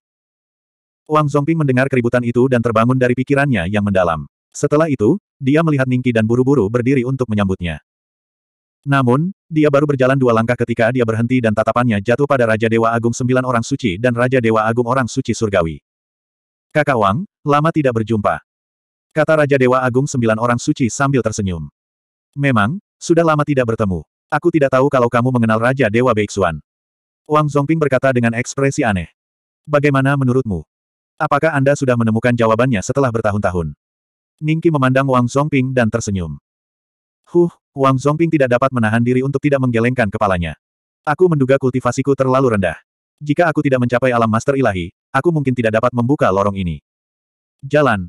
Wang Zhongping mendengar keributan itu dan terbangun dari pikirannya yang mendalam. Setelah itu, dia melihat Ningki dan buru-buru berdiri untuk menyambutnya. Namun, dia baru berjalan dua langkah ketika dia berhenti dan tatapannya jatuh pada Raja Dewa Agung Sembilan Orang Suci dan Raja Dewa Agung Orang Suci Surgawi. Kakak Wang, Lama tidak berjumpa. Kata Raja Dewa Agung sembilan orang suci sambil tersenyum. Memang, sudah lama tidak bertemu. Aku tidak tahu kalau kamu mengenal Raja Dewa Beixuan. Wang Zongping berkata dengan ekspresi aneh. Bagaimana menurutmu? Apakah Anda sudah menemukan jawabannya setelah bertahun-tahun? Ningki memandang Wang Zongping dan tersenyum. Huh, Wang Zongping tidak dapat menahan diri untuk tidak menggelengkan kepalanya. Aku menduga kultivasiku terlalu rendah. Jika aku tidak mencapai alam master ilahi, aku mungkin tidak dapat membuka lorong ini. Jalan.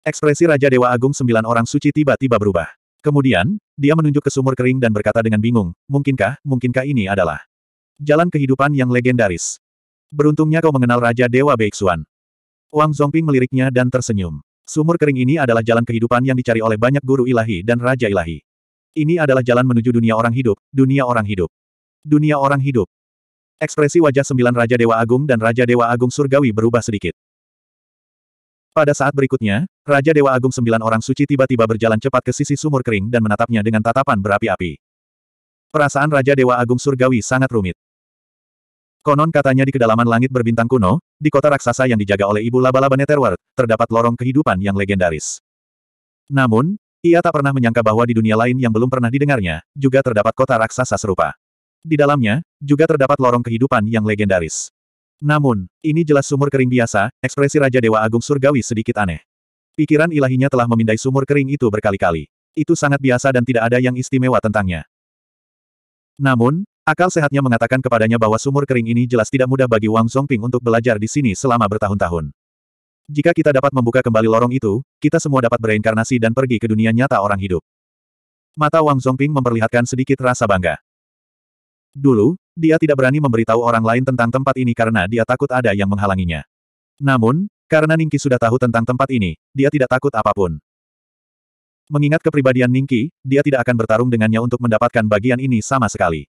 Ekspresi Raja Dewa Agung sembilan orang suci tiba-tiba berubah. Kemudian, dia menunjuk ke sumur kering dan berkata dengan bingung, mungkinkah, mungkinkah ini adalah jalan kehidupan yang legendaris. Beruntungnya kau mengenal Raja Dewa Beixuan. Wang Zongping meliriknya dan tersenyum. Sumur kering ini adalah jalan kehidupan yang dicari oleh banyak guru ilahi dan raja ilahi. Ini adalah jalan menuju dunia orang hidup, dunia orang hidup. Dunia orang hidup. Ekspresi wajah sembilan Raja Dewa Agung dan Raja Dewa Agung Surgawi berubah sedikit. Pada saat berikutnya, Raja Dewa Agung sembilan orang suci tiba-tiba berjalan cepat ke sisi sumur kering dan menatapnya dengan tatapan berapi-api. Perasaan Raja Dewa Agung Surgawi sangat rumit. Konon katanya di kedalaman langit berbintang kuno, di kota raksasa yang dijaga oleh ibu laba-laba Netherworld, terdapat lorong kehidupan yang legendaris. Namun, ia tak pernah menyangka bahwa di dunia lain yang belum pernah didengarnya, juga terdapat kota raksasa serupa. Di dalamnya, juga terdapat lorong kehidupan yang legendaris. Namun, ini jelas sumur kering biasa, ekspresi Raja Dewa Agung Surgawi sedikit aneh. Pikiran ilahinya telah memindai sumur kering itu berkali-kali. Itu sangat biasa dan tidak ada yang istimewa tentangnya. Namun, akal sehatnya mengatakan kepadanya bahwa sumur kering ini jelas tidak mudah bagi Wang Songping untuk belajar di sini selama bertahun-tahun. Jika kita dapat membuka kembali lorong itu, kita semua dapat bereinkarnasi dan pergi ke dunia nyata orang hidup. Mata Wang Songping memperlihatkan sedikit rasa bangga. Dulu, dia tidak berani memberitahu orang lain tentang tempat ini karena dia takut ada yang menghalanginya. Namun, karena Ningki sudah tahu tentang tempat ini, dia tidak takut apapun. Mengingat kepribadian Ningki, dia tidak akan bertarung dengannya untuk mendapatkan bagian ini sama sekali.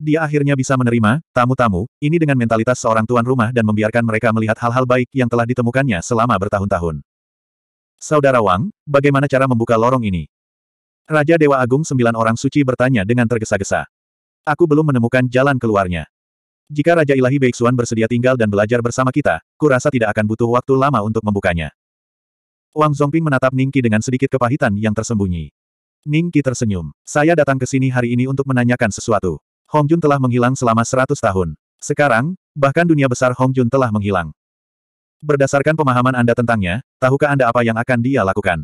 Dia akhirnya bisa menerima tamu-tamu ini dengan mentalitas seorang tuan rumah dan membiarkan mereka melihat hal-hal baik yang telah ditemukannya selama bertahun-tahun. Saudara Wang, bagaimana cara membuka lorong ini? Raja Dewa Agung Sembilan Orang Suci bertanya dengan tergesa-gesa. Aku belum menemukan jalan keluarnya. Jika Raja Ilahi Beixuan bersedia tinggal dan belajar bersama kita, kurasa tidak akan butuh waktu lama untuk membukanya. Wang Zongping menatap Ningki dengan sedikit kepahitan yang tersembunyi. Ningki tersenyum. Saya datang ke sini hari ini untuk menanyakan sesuatu. Hongjun telah menghilang selama seratus tahun. Sekarang, bahkan dunia besar Hongjun telah menghilang. Berdasarkan pemahaman Anda tentangnya, tahukah Anda apa yang akan dia lakukan?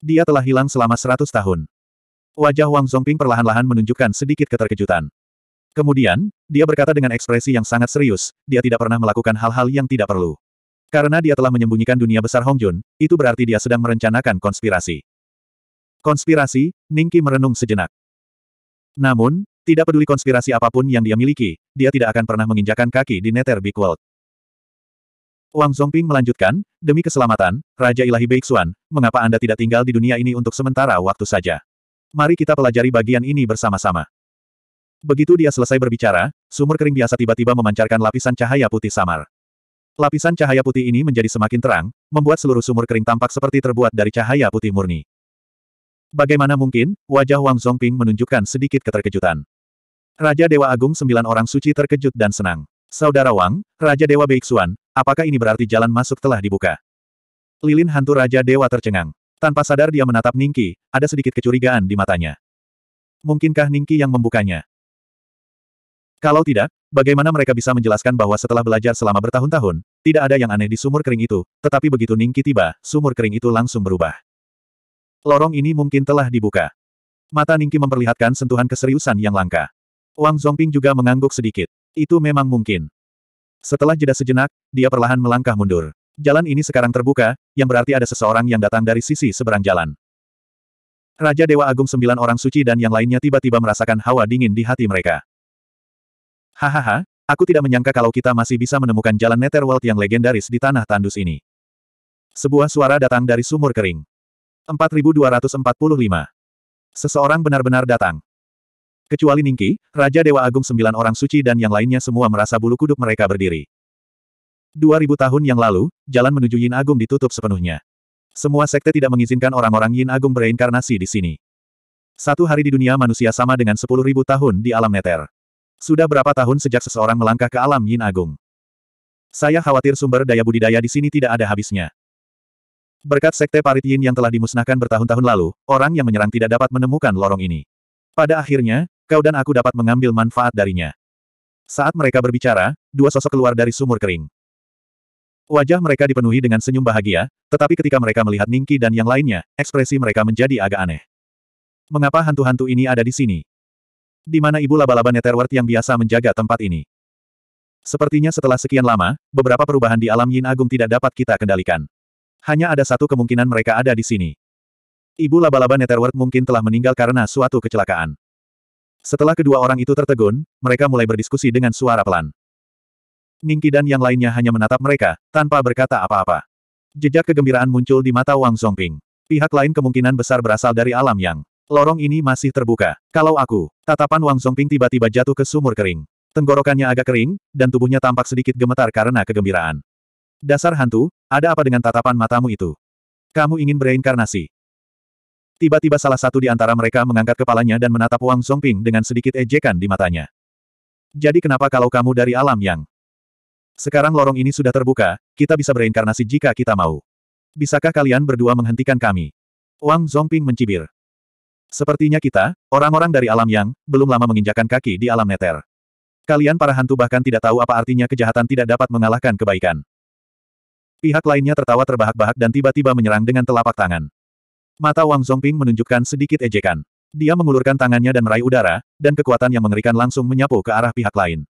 Dia telah hilang selama seratus tahun. Wajah Wang Zongping perlahan-lahan menunjukkan sedikit keterkejutan. Kemudian, dia berkata dengan ekspresi yang sangat serius, dia tidak pernah melakukan hal-hal yang tidak perlu. Karena dia telah menyembunyikan dunia besar Hongjun, itu berarti dia sedang merencanakan konspirasi. Konspirasi, Ningki merenung sejenak. Namun, tidak peduli konspirasi apapun yang dia miliki, dia tidak akan pernah menginjakan kaki di Nether Big World. Wang Zongping melanjutkan, demi keselamatan, Raja Ilahi Beixuan, mengapa Anda tidak tinggal di dunia ini untuk sementara waktu saja? Mari kita pelajari bagian ini bersama-sama. Begitu dia selesai berbicara, sumur kering biasa tiba-tiba memancarkan lapisan cahaya putih samar. Lapisan cahaya putih ini menjadi semakin terang, membuat seluruh sumur kering tampak seperti terbuat dari cahaya putih murni. Bagaimana mungkin, wajah Wang Zhongping menunjukkan sedikit keterkejutan. Raja Dewa Agung sembilan orang suci terkejut dan senang. Saudara Wang, Raja Dewa Beixuan, apakah ini berarti jalan masuk telah dibuka? Lilin hantu Raja Dewa tercengang. Tanpa sadar dia menatap Ningki, ada sedikit kecurigaan di matanya. Mungkinkah Ningki yang membukanya? Kalau tidak, bagaimana mereka bisa menjelaskan bahwa setelah belajar selama bertahun-tahun, tidak ada yang aneh di sumur kering itu, tetapi begitu Ningki tiba, sumur kering itu langsung berubah. Lorong ini mungkin telah dibuka. Mata Ningki memperlihatkan sentuhan keseriusan yang langka. Wang Zongping juga mengangguk sedikit. Itu memang mungkin. Setelah jeda sejenak, dia perlahan melangkah mundur. Jalan ini sekarang terbuka, yang berarti ada seseorang yang datang dari sisi seberang jalan. Raja Dewa Agung sembilan orang suci dan yang lainnya tiba-tiba merasakan hawa dingin di hati mereka. Hahaha, aku tidak menyangka kalau kita masih bisa menemukan jalan Netherworld yang legendaris di tanah tandus ini. Sebuah suara datang dari sumur kering. 4245. Seseorang benar-benar datang. Kecuali Ningki, Raja Dewa Agung sembilan orang suci dan yang lainnya semua merasa bulu kuduk mereka berdiri. 2000 tahun yang lalu, jalan menuju Yin Agung ditutup sepenuhnya. Semua sekte tidak mengizinkan orang-orang Yin Agung bereinkarnasi di sini. Satu hari di dunia manusia sama dengan sepuluh ribu tahun di alam neter. Sudah berapa tahun sejak seseorang melangkah ke alam Yin Agung? Saya khawatir sumber daya budidaya di sini tidak ada habisnya. Berkat sekte parit Yin yang telah dimusnahkan bertahun-tahun lalu, orang yang menyerang tidak dapat menemukan lorong ini. Pada akhirnya, kau dan aku dapat mengambil manfaat darinya. Saat mereka berbicara, dua sosok keluar dari sumur kering. Wajah mereka dipenuhi dengan senyum bahagia, tetapi ketika mereka melihat Ningki dan yang lainnya, ekspresi mereka menjadi agak aneh. Mengapa hantu-hantu ini ada di sini? Di mana ibu laba-laba Netherworld yang biasa menjaga tempat ini? Sepertinya setelah sekian lama, beberapa perubahan di alam Yin Agung tidak dapat kita kendalikan. Hanya ada satu kemungkinan mereka ada di sini. Ibu laba-laba Netherworld mungkin telah meninggal karena suatu kecelakaan. Setelah kedua orang itu tertegun, mereka mulai berdiskusi dengan suara pelan. Ningki dan yang lainnya hanya menatap mereka, tanpa berkata apa-apa. Jejak kegembiraan muncul di mata Wang Zongping. Pihak lain kemungkinan besar berasal dari alam yang. Lorong ini masih terbuka. Kalau aku, tatapan Wang Zongping tiba-tiba jatuh ke sumur kering. Tenggorokannya agak kering, dan tubuhnya tampak sedikit gemetar karena kegembiraan. Dasar hantu, ada apa dengan tatapan matamu itu? Kamu ingin bereinkarnasi? Tiba-tiba salah satu di antara mereka mengangkat kepalanya dan menatap Wang Songping dengan sedikit ejekan di matanya. Jadi kenapa kalau kamu dari alam yang sekarang lorong ini sudah terbuka, kita bisa bereinkarnasi jika kita mau. Bisakah kalian berdua menghentikan kami? Wang Zongping mencibir. Sepertinya kita, orang-orang dari alam yang, belum lama menginjakan kaki di alam neter. Kalian para hantu bahkan tidak tahu apa artinya kejahatan tidak dapat mengalahkan kebaikan. Pihak lainnya tertawa terbahak-bahak dan tiba-tiba menyerang dengan telapak tangan. Mata Wang Zongping menunjukkan sedikit ejekan. Dia mengulurkan tangannya dan meraih udara, dan kekuatan yang mengerikan langsung menyapu ke arah pihak lain.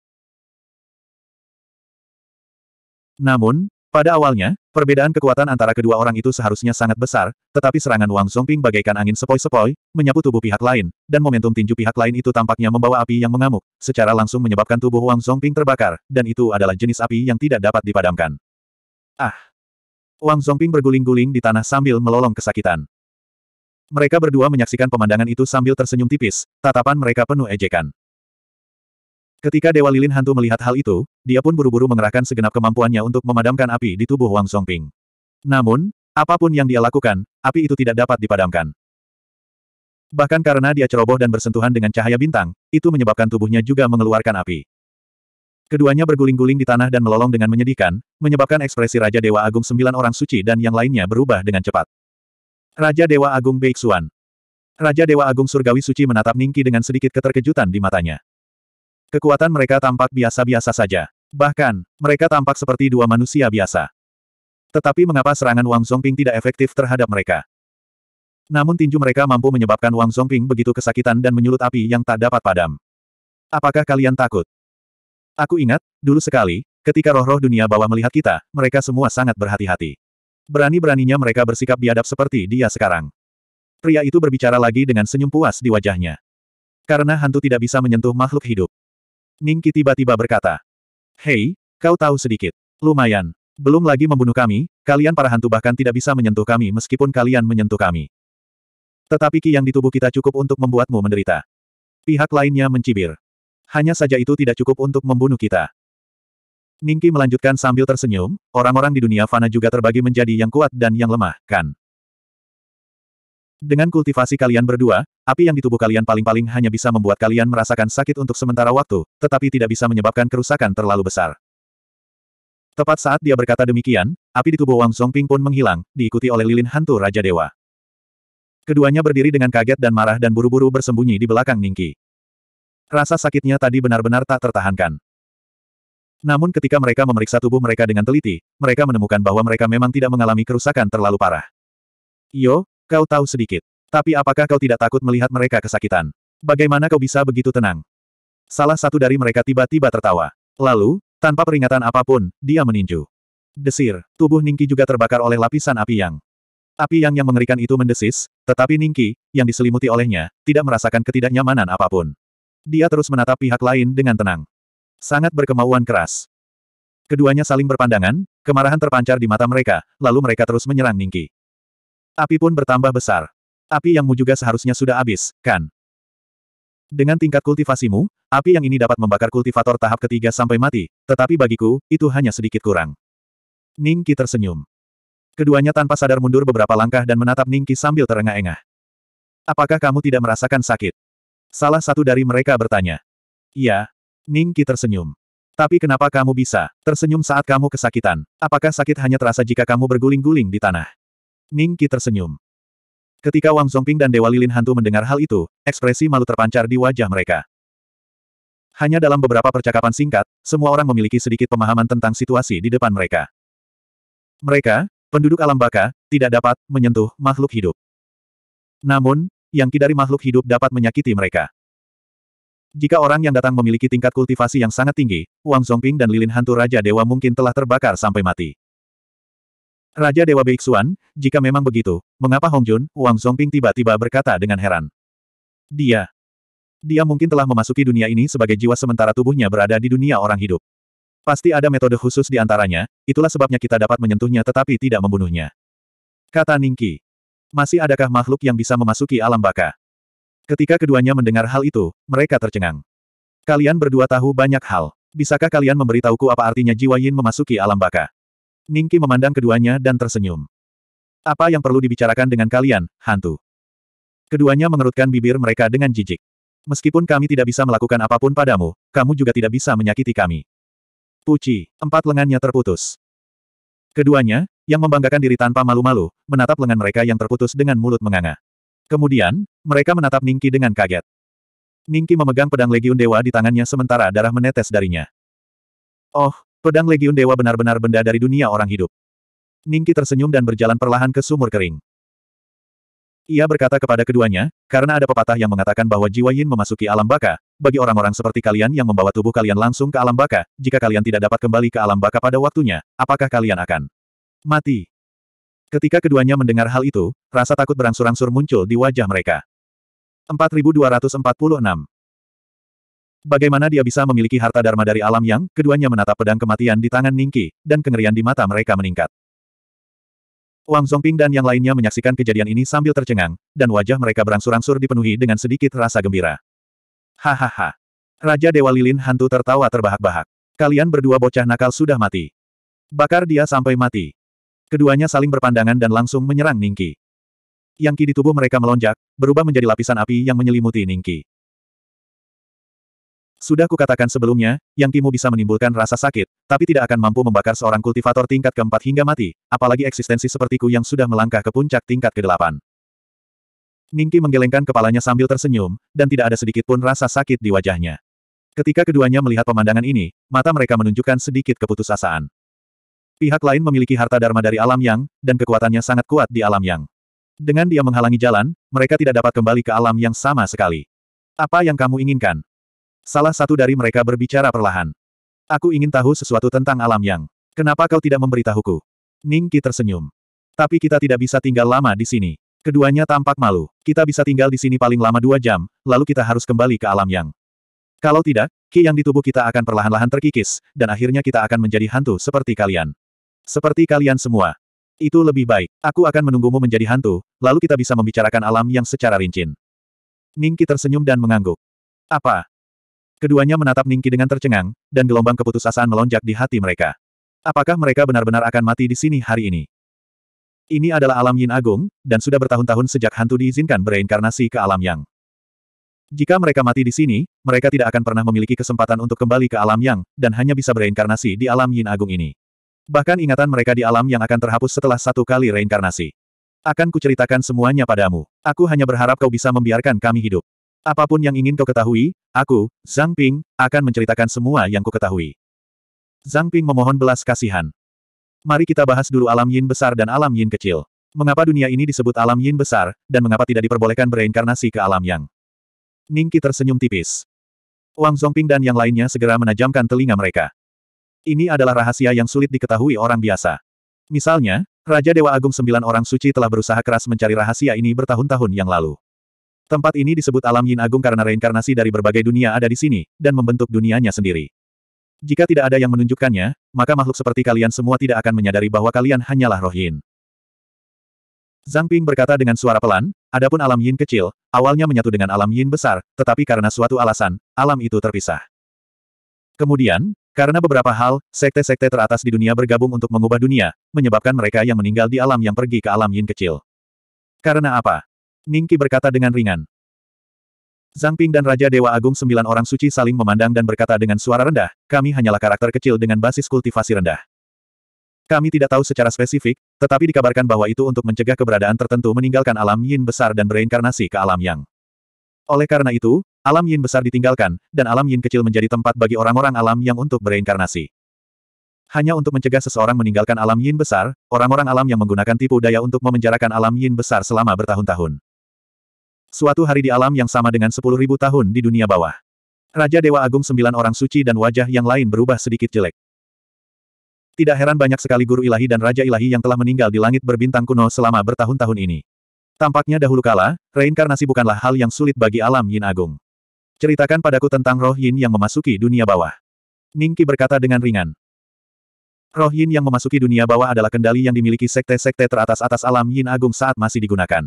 Namun, pada awalnya, perbedaan kekuatan antara kedua orang itu seharusnya sangat besar, tetapi serangan Wang Songping bagaikan angin sepoi-sepoi, menyapu tubuh pihak lain, dan momentum tinju pihak lain itu tampaknya membawa api yang mengamuk, secara langsung menyebabkan tubuh Wang Songping terbakar, dan itu adalah jenis api yang tidak dapat dipadamkan. Ah! Wang Songping berguling-guling di tanah sambil melolong kesakitan. Mereka berdua menyaksikan pemandangan itu sambil tersenyum tipis, tatapan mereka penuh ejekan. Ketika Dewa Lilin Hantu melihat hal itu, dia pun buru-buru mengerahkan segenap kemampuannya untuk memadamkan api di tubuh Wang Songping. Namun, apapun yang dia lakukan, api itu tidak dapat dipadamkan. Bahkan karena dia ceroboh dan bersentuhan dengan cahaya bintang, itu menyebabkan tubuhnya juga mengeluarkan api. Keduanya berguling-guling di tanah dan melolong dengan menyedihkan, menyebabkan ekspresi Raja Dewa Agung sembilan orang suci dan yang lainnya berubah dengan cepat. Raja Dewa Agung Beixuan Raja Dewa Agung Surgawi Suci menatap Ningki dengan sedikit keterkejutan di matanya. Kekuatan mereka tampak biasa-biasa saja. Bahkan, mereka tampak seperti dua manusia biasa. Tetapi mengapa serangan Wang Zongping tidak efektif terhadap mereka? Namun tinju mereka mampu menyebabkan Wang Zongping begitu kesakitan dan menyulut api yang tak dapat padam. Apakah kalian takut? Aku ingat, dulu sekali, ketika roh-roh dunia bawah melihat kita, mereka semua sangat berhati-hati. Berani-beraninya mereka bersikap biadab seperti dia sekarang. Pria itu berbicara lagi dengan senyum puas di wajahnya. Karena hantu tidak bisa menyentuh makhluk hidup. Ningki tiba-tiba berkata. Hei, kau tahu sedikit. Lumayan. Belum lagi membunuh kami, kalian para hantu bahkan tidak bisa menyentuh kami meskipun kalian menyentuh kami. Tetapi ki yang di tubuh kita cukup untuk membuatmu menderita. Pihak lainnya mencibir. Hanya saja itu tidak cukup untuk membunuh kita. Ningki melanjutkan sambil tersenyum, orang-orang di dunia fana juga terbagi menjadi yang kuat dan yang lemah, kan? Dengan kultivasi kalian berdua, api yang di tubuh kalian paling-paling hanya bisa membuat kalian merasakan sakit untuk sementara waktu, tetapi tidak bisa menyebabkan kerusakan terlalu besar. Tepat saat dia berkata demikian, api di tubuh Wang Zongping pun menghilang, diikuti oleh lilin hantu Raja Dewa. Keduanya berdiri dengan kaget dan marah dan buru-buru bersembunyi di belakang Ningki. Rasa sakitnya tadi benar-benar tak tertahankan. Namun ketika mereka memeriksa tubuh mereka dengan teliti, mereka menemukan bahwa mereka memang tidak mengalami kerusakan terlalu parah. Yo, Kau tahu sedikit. Tapi apakah kau tidak takut melihat mereka kesakitan? Bagaimana kau bisa begitu tenang? Salah satu dari mereka tiba-tiba tertawa. Lalu, tanpa peringatan apapun, dia meninju. Desir, tubuh Ningki juga terbakar oleh lapisan api yang. Api yang yang mengerikan itu mendesis, tetapi Ningki, yang diselimuti olehnya, tidak merasakan ketidaknyamanan apapun. Dia terus menatap pihak lain dengan tenang. Sangat berkemauan keras. Keduanya saling berpandangan, kemarahan terpancar di mata mereka, lalu mereka terus menyerang Ningki. Api pun bertambah besar. Api yangmu juga seharusnya sudah habis, kan? Dengan tingkat kultivasimu, api yang ini dapat membakar kultivator tahap ketiga sampai mati, tetapi bagiku, itu hanya sedikit kurang. Ningki tersenyum. Keduanya tanpa sadar mundur beberapa langkah dan menatap Ningki sambil terengah-engah. Apakah kamu tidak merasakan sakit? Salah satu dari mereka bertanya. Iya. Ningki tersenyum. Tapi kenapa kamu bisa tersenyum saat kamu kesakitan? Apakah sakit hanya terasa jika kamu berguling-guling di tanah? Ning Qi tersenyum. Ketika Wang Zongping dan Dewa Lilin Hantu mendengar hal itu, ekspresi malu terpancar di wajah mereka. Hanya dalam beberapa percakapan singkat, semua orang memiliki sedikit pemahaman tentang situasi di depan mereka. Mereka, penduduk alam baka, tidak dapat menyentuh makhluk hidup. Namun, yang dari makhluk hidup dapat menyakiti mereka. Jika orang yang datang memiliki tingkat kultivasi yang sangat tinggi, Wang Zongping dan lilin hantu Raja Dewa mungkin telah terbakar sampai mati. Raja Dewa Beiksuan, jika memang begitu, mengapa Hong Jun, Wang Zongping tiba-tiba berkata dengan heran. Dia. Dia mungkin telah memasuki dunia ini sebagai jiwa sementara tubuhnya berada di dunia orang hidup. Pasti ada metode khusus di antaranya, itulah sebabnya kita dapat menyentuhnya tetapi tidak membunuhnya. Kata Ningki. Masih adakah makhluk yang bisa memasuki alam baka? Ketika keduanya mendengar hal itu, mereka tercengang. Kalian berdua tahu banyak hal. Bisakah kalian memberitahuku apa artinya jiwa Yin memasuki alam baka? Ningki memandang keduanya dan tersenyum. Apa yang perlu dibicarakan dengan kalian, hantu? Keduanya mengerutkan bibir mereka dengan jijik. Meskipun kami tidak bisa melakukan apapun padamu, kamu juga tidak bisa menyakiti kami. Puci, empat lengannya terputus. Keduanya, yang membanggakan diri tanpa malu-malu, menatap lengan mereka yang terputus dengan mulut menganga. Kemudian, mereka menatap Ningki dengan kaget. Ningki memegang pedang Legiun Dewa di tangannya sementara darah menetes darinya. Oh, Pedang Legiun Dewa benar-benar benda dari dunia orang hidup. Ningki tersenyum dan berjalan perlahan ke sumur kering. Ia berkata kepada keduanya, karena ada pepatah yang mengatakan bahwa jiwa yin memasuki alam baka, bagi orang-orang seperti kalian yang membawa tubuh kalian langsung ke alam baka, jika kalian tidak dapat kembali ke alam baka pada waktunya, apakah kalian akan mati? Ketika keduanya mendengar hal itu, rasa takut berangsur-angsur muncul di wajah mereka. 4246 Bagaimana dia bisa memiliki harta dharma dari alam yang, keduanya menatap pedang kematian di tangan Ningki, dan kengerian di mata mereka meningkat. Wang Zongping dan yang lainnya menyaksikan kejadian ini sambil tercengang, dan wajah mereka berangsur-angsur dipenuhi dengan sedikit rasa gembira. Hahaha. Raja Dewa Lilin Hantu tertawa terbahak-bahak. Kalian berdua bocah nakal sudah mati. Bakar dia sampai mati. Keduanya saling berpandangan dan langsung menyerang Ningki. Yang ki di tubuh mereka melonjak, berubah menjadi lapisan api yang menyelimuti Ningki. Sudah kukatakan sebelumnya, yang timu bisa menimbulkan rasa sakit, tapi tidak akan mampu membakar seorang kultivator tingkat keempat hingga mati, apalagi eksistensi sepertiku yang sudah melangkah ke puncak tingkat kedelapan. Ningki menggelengkan kepalanya sambil tersenyum, dan tidak ada sedikit pun rasa sakit di wajahnya. Ketika keduanya melihat pemandangan ini, mata mereka menunjukkan sedikit keputusasaan. Pihak lain memiliki harta dharma dari alam yang, dan kekuatannya sangat kuat di alam yang. Dengan dia menghalangi jalan, mereka tidak dapat kembali ke alam yang sama sekali. Apa yang kamu inginkan? Salah satu dari mereka berbicara perlahan. Aku ingin tahu sesuatu tentang alam yang. Kenapa kau tidak memberitahuku? Ning Ningki tersenyum. Tapi kita tidak bisa tinggal lama di sini. Keduanya tampak malu. Kita bisa tinggal di sini paling lama dua jam, lalu kita harus kembali ke alam yang. Kalau tidak, ki yang di tubuh kita akan perlahan-lahan terkikis, dan akhirnya kita akan menjadi hantu seperti kalian. Seperti kalian semua. Itu lebih baik. Aku akan menunggumu menjadi hantu, lalu kita bisa membicarakan alam yang secara rincin. Ningki tersenyum dan mengangguk. Apa? Keduanya menatap Ningki dengan tercengang, dan gelombang keputusasaan melonjak di hati mereka. Apakah mereka benar-benar akan mati di sini hari ini? Ini adalah alam yin agung, dan sudah bertahun-tahun sejak hantu diizinkan bereinkarnasi ke alam yang. Jika mereka mati di sini, mereka tidak akan pernah memiliki kesempatan untuk kembali ke alam yang, dan hanya bisa bereinkarnasi di alam yin agung ini. Bahkan ingatan mereka di alam yang akan terhapus setelah satu kali reinkarnasi. Akan kuceritakan semuanya padamu. Aku hanya berharap kau bisa membiarkan kami hidup. Apapun yang ingin kau ketahui, aku, Zhang Ping, akan menceritakan semua yang kau ketahui. Zhang Ping memohon belas kasihan. Mari kita bahas dulu alam yin besar dan alam yin kecil. Mengapa dunia ini disebut alam yin besar, dan mengapa tidak diperbolehkan bereinkarnasi ke alam yang? Ningki tersenyum tipis. Wang Zongping dan yang lainnya segera menajamkan telinga mereka. Ini adalah rahasia yang sulit diketahui orang biasa. Misalnya, Raja Dewa Agung Sembilan Orang Suci telah berusaha keras mencari rahasia ini bertahun-tahun yang lalu. Tempat ini disebut alam yin agung karena reinkarnasi dari berbagai dunia ada di sini, dan membentuk dunianya sendiri. Jika tidak ada yang menunjukkannya, maka makhluk seperti kalian semua tidak akan menyadari bahwa kalian hanyalah roh yin. Zhang Ping berkata dengan suara pelan, adapun alam yin kecil, awalnya menyatu dengan alam yin besar, tetapi karena suatu alasan, alam itu terpisah. Kemudian, karena beberapa hal, sekte-sekte teratas di dunia bergabung untuk mengubah dunia, menyebabkan mereka yang meninggal di alam yang pergi ke alam yin kecil. Karena apa? Ningki berkata dengan ringan. Zhang Ping dan Raja Dewa Agung sembilan orang suci saling memandang dan berkata dengan suara rendah, kami hanyalah karakter kecil dengan basis kultivasi rendah. Kami tidak tahu secara spesifik, tetapi dikabarkan bahwa itu untuk mencegah keberadaan tertentu meninggalkan alam yin besar dan bereinkarnasi ke alam yang. Oleh karena itu, alam yin besar ditinggalkan, dan alam yin kecil menjadi tempat bagi orang-orang alam yang untuk bereinkarnasi. Hanya untuk mencegah seseorang meninggalkan alam yin besar, orang-orang alam yang menggunakan tipu daya untuk memenjarakan alam yin besar selama bertahun-tahun suatu hari di alam yang sama dengan ribu tahun di dunia bawah. Raja Dewa Agung sembilan orang suci dan wajah yang lain berubah sedikit jelek. Tidak heran banyak sekali guru ilahi dan raja ilahi yang telah meninggal di langit berbintang kuno selama bertahun-tahun ini. Tampaknya dahulu kala, reinkarnasi bukanlah hal yang sulit bagi alam Yin Agung. Ceritakan padaku tentang roh Yin yang memasuki dunia bawah. Ningki berkata dengan ringan. Roh Yin yang memasuki dunia bawah adalah kendali yang dimiliki sekte-sekte teratas atas alam Yin Agung saat masih digunakan.